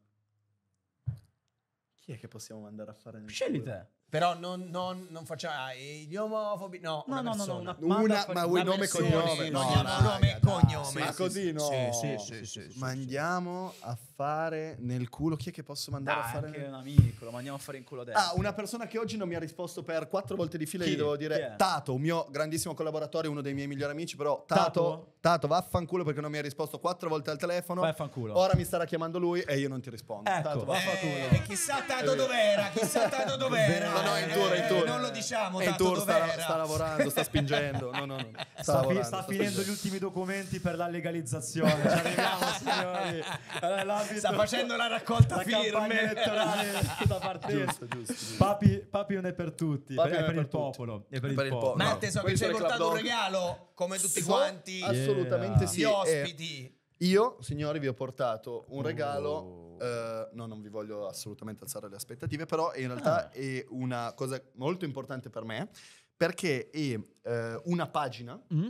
Chi è che possiamo andare a fare? Scegli te. Però non,
non, non facciamo ah, gli omofobi. No, no, una no, persona. no, no, una, una ma vuoi nome e cognome? No, no,
raga, nome e cognome. Ma così no. Sì, sì, sì, sì, ma andiamo a fare nel culo. Chi è che posso mandare Dai, a fare? Anche
un amico, lo mandiamo a fare in culo adesso. Ah, una
persona che oggi non mi ha risposto per quattro volte di
fila. Chi? Gli devo dire
Tato, un mio grandissimo collaboratore, uno dei miei migliori amici. Però Tato, Tato, vaffanculo perché non mi ha risposto quattro volte al telefono.
Vaffanculo. Ora
mi starà chiamando lui e io non ti
rispondo. Ecco. Tato, vaffanculo. Eh, chissà Tato dov'era, chissà Tato
dov'era no, no, è in eh, tour, è in eh, tour. Non lo diciamo, è eh, in tour, sta, sta, lavorando, sta spingendo. No, no, no. Sta, sta, lavorando, sta finendo gli ultimi documenti per la legalizzazione. Ci arriviamo, signori.
sta facendo la raccolta la firme elettorale da partendo. Giusto, giusto, giusto.
Papi, papi, non è per tutti, papi è per, per, il popolo. È per, è il, il popolo. Matte, so che ci hai portato un regalo come tutti quanti.
Assolutamente sì. Gli ospiti.
Io, signori, vi ho portato un regalo eh, no, non vi voglio assolutamente alzare le aspettative, però in realtà ah. è una cosa molto importante per me, perché è eh, una pagina mm.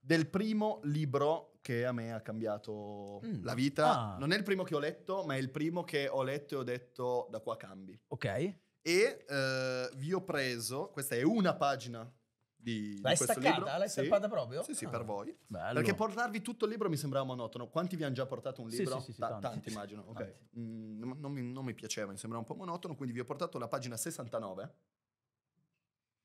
del primo libro che a me ha cambiato mm. la vita. Ah. Non è il primo che ho letto, ma è il primo che ho letto e ho detto da qua cambi. Ok. E eh, vi ho preso, questa è una pagina di, l'hai di questo staccata? libro. L'hai sì. stampata proprio? Sì, sì, ah. per voi. Bello. Perché portarvi tutto il libro mi sembrava monotono. Quanti vi hanno già portato un libro? Sì, sì, sì, Ta- tanti. tanti. immagino. Ok. Tanti. Mm, non, mi, non mi piaceva, mi sembrava un po' monotono, quindi vi ho portato la pagina 69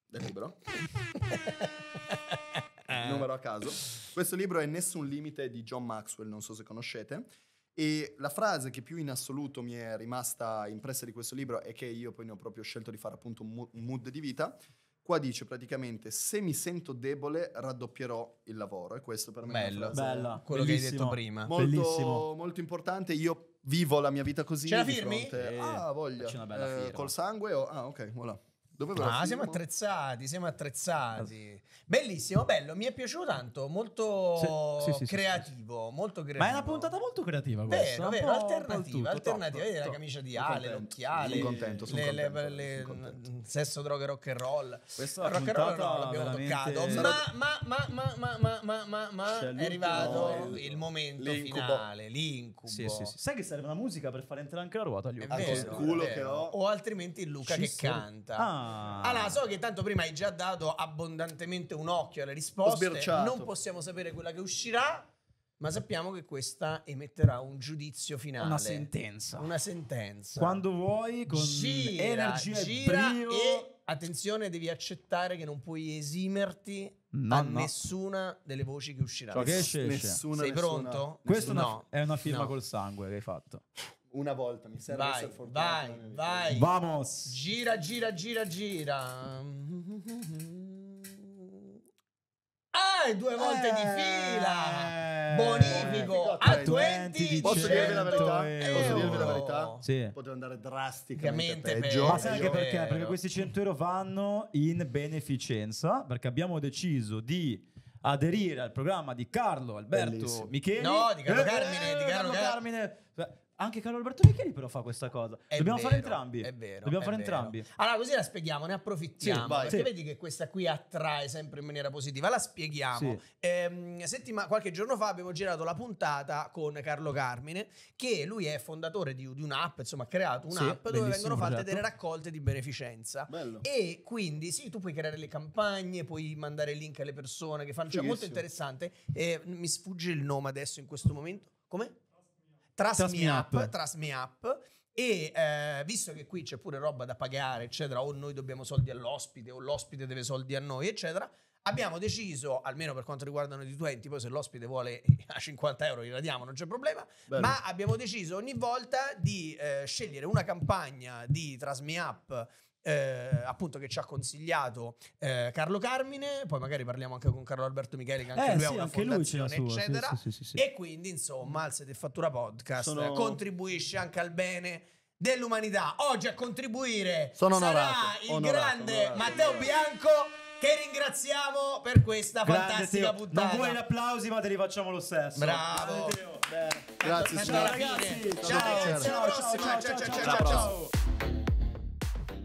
del libro. numero a caso. Questo libro è Nessun limite di John Maxwell, non so se conoscete. E la frase che più in assoluto mi è rimasta impressa di questo libro è che io poi ne ho proprio scelto di fare appunto un mood di vita. Qua dice praticamente se mi sento debole raddoppierò il lavoro e questo per me Bello. è Bello. quello Bellissimo. che hai detto prima. Molto, Bellissimo. molto importante, io vivo la mia vita così. Ce la di firmi? fronte- Eh, Ah, voglia. facci eh, col
sangue o... Ah, ok, voilà. Dove ah, siamo attrezzati, siamo attrezzati. Bellissimo, bello, mi è piaciuto tanto, molto sì, sì, sì, creativo, molto creativo. Ma è una
puntata molto creativa questa. Vero, vero,
alternativa, alternativa. Vedi la camicia di Ale, l'occhiale, sono contento, sono le, contento, le, le, mm, contento. Mm, sesso, droga, rock and roll. Questa rock and roll no, l'abbiamo toccato, ma, ma, ma, ma, ma, ma, ma, ma, ma cioè, è arrivato no, il momento l'incubo. finale,
l'incubo. Sì, sì, sì. Sai che serve una musica per far entrare anche la ruota agli occhi. culo che ho.
O altrimenti Luca che canta. Ah, Ah. Allora, so che tanto prima hai già dato abbondantemente un occhio alle risposte. Non possiamo sapere quella che uscirà. Ma sappiamo che questa emetterà un giudizio finale. Una sentenza. Una sentenza.
Quando vuoi, con gira, energia gira e,
e attenzione, devi accettare che non puoi esimerti no, a no. nessuna delle voci che usciranno. Cioè, che esce, esce. Nessuna, Sei nessuna, pronto? Nessuna. Questa no. è una firma no.
col sangue che hai fatto.
Una volta mi serve vai, essere fortunato. Vai, vai.
Vamos.
Gira, gira, gira, gira. Ah, due volte eh, eh di fila.
Bonifico a 20. Posso dirvi la verità? Euro. Eh, Posso dirvi la oh. verità? Sì. Poteva
andare drasticamente peggio. Ma sai anche perché? Perché
questi 100 euro vanno in beneficenza perché abbiamo deciso di aderire al programma di Carlo Alberto Bellissimo. Micheli. No, di Carlo eh, Carmine, eh, di Carlo Carmine. Carmine. Anche Carlo Alberto Micheli però fa questa cosa. È Dobbiamo vero, fare entrambi. È vero. Dobbiamo è fare vero. entrambi.
Allora così la spieghiamo, ne approfittiamo. Sì, vai, perché sì. vedi che questa qui attrae sempre in maniera positiva. La spieghiamo. Sì. Ehm, settima- qualche giorno fa abbiamo girato la puntata con Carlo Carmine, che lui è fondatore di, di un'app, insomma ha creato un'app dove vengono fatte certo. delle raccolte di beneficenza. Bello. E quindi sì, tu puoi creare le campagne, puoi mandare link alle persone che fanno... Cioè molto interessante. Eh, mi sfugge il nome adesso in questo momento. Come? Trust, Trust Me Up, up. Trust Me Up. E eh, visto che qui c'è pure roba da pagare, eccetera, o noi dobbiamo soldi all'ospite, o l'ospite deve soldi a noi, eccetera, abbiamo deciso, almeno per quanto riguarda noi di 20, poi se l'ospite vuole a 50 euro gli radiamo, non c'è problema, Bello. ma abbiamo deciso ogni volta di eh, scegliere una campagna di Trust Me Up eh, appunto che ci ha consigliato eh, Carlo Carmine, poi magari parliamo anche con Carlo Alberto Micheli che anche eh, lui sì, ha una fondazione sua, eccetera sì, sì, e quindi insomma il Sede Fattura Podcast Sono... contribuisce anche al bene dell'umanità oggi a contribuire Sono sarà onorato, il onorato, grande onorato. Matteo Bianco che ringraziamo per questa Grazie fantastica Teo. puntata. Non vuoi gli
applausi, ma te li facciamo lo stesso. Bravo. Grazie, Grazie signora. ragazzi. Ciao, ciao, ciao, ciao,
ciao, ciao, ciao, ciao, ciao. ciao.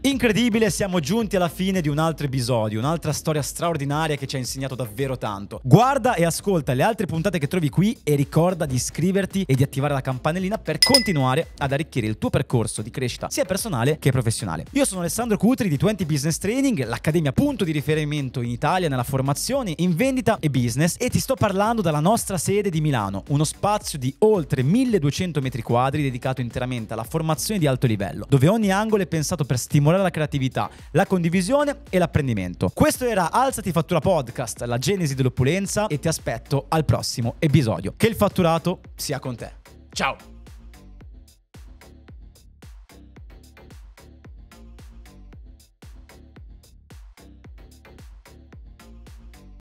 Incredibile, siamo giunti alla fine di un altro episodio, un'altra storia straordinaria che ci ha insegnato davvero tanto. Guarda e ascolta le altre puntate che trovi qui e ricorda di iscriverti e di attivare la campanellina per continuare ad arricchire il tuo percorso di crescita sia personale che professionale. Io sono Alessandro Cutri di 20 Business Training, l'accademia punto di riferimento in Italia nella formazione, in vendita e business e ti sto parlando dalla nostra sede di Milano, uno spazio di oltre 1200 metri quadri dedicato interamente alla formazione di alto livello, dove ogni angolo è pensato per stimolare stimolare la creatività, la condivisione e l'apprendimento. Questo era Alzati Fattura Podcast, la genesi dell'opulenza e ti aspetto al prossimo episodio. Che il fatturato sia con te. Ciao!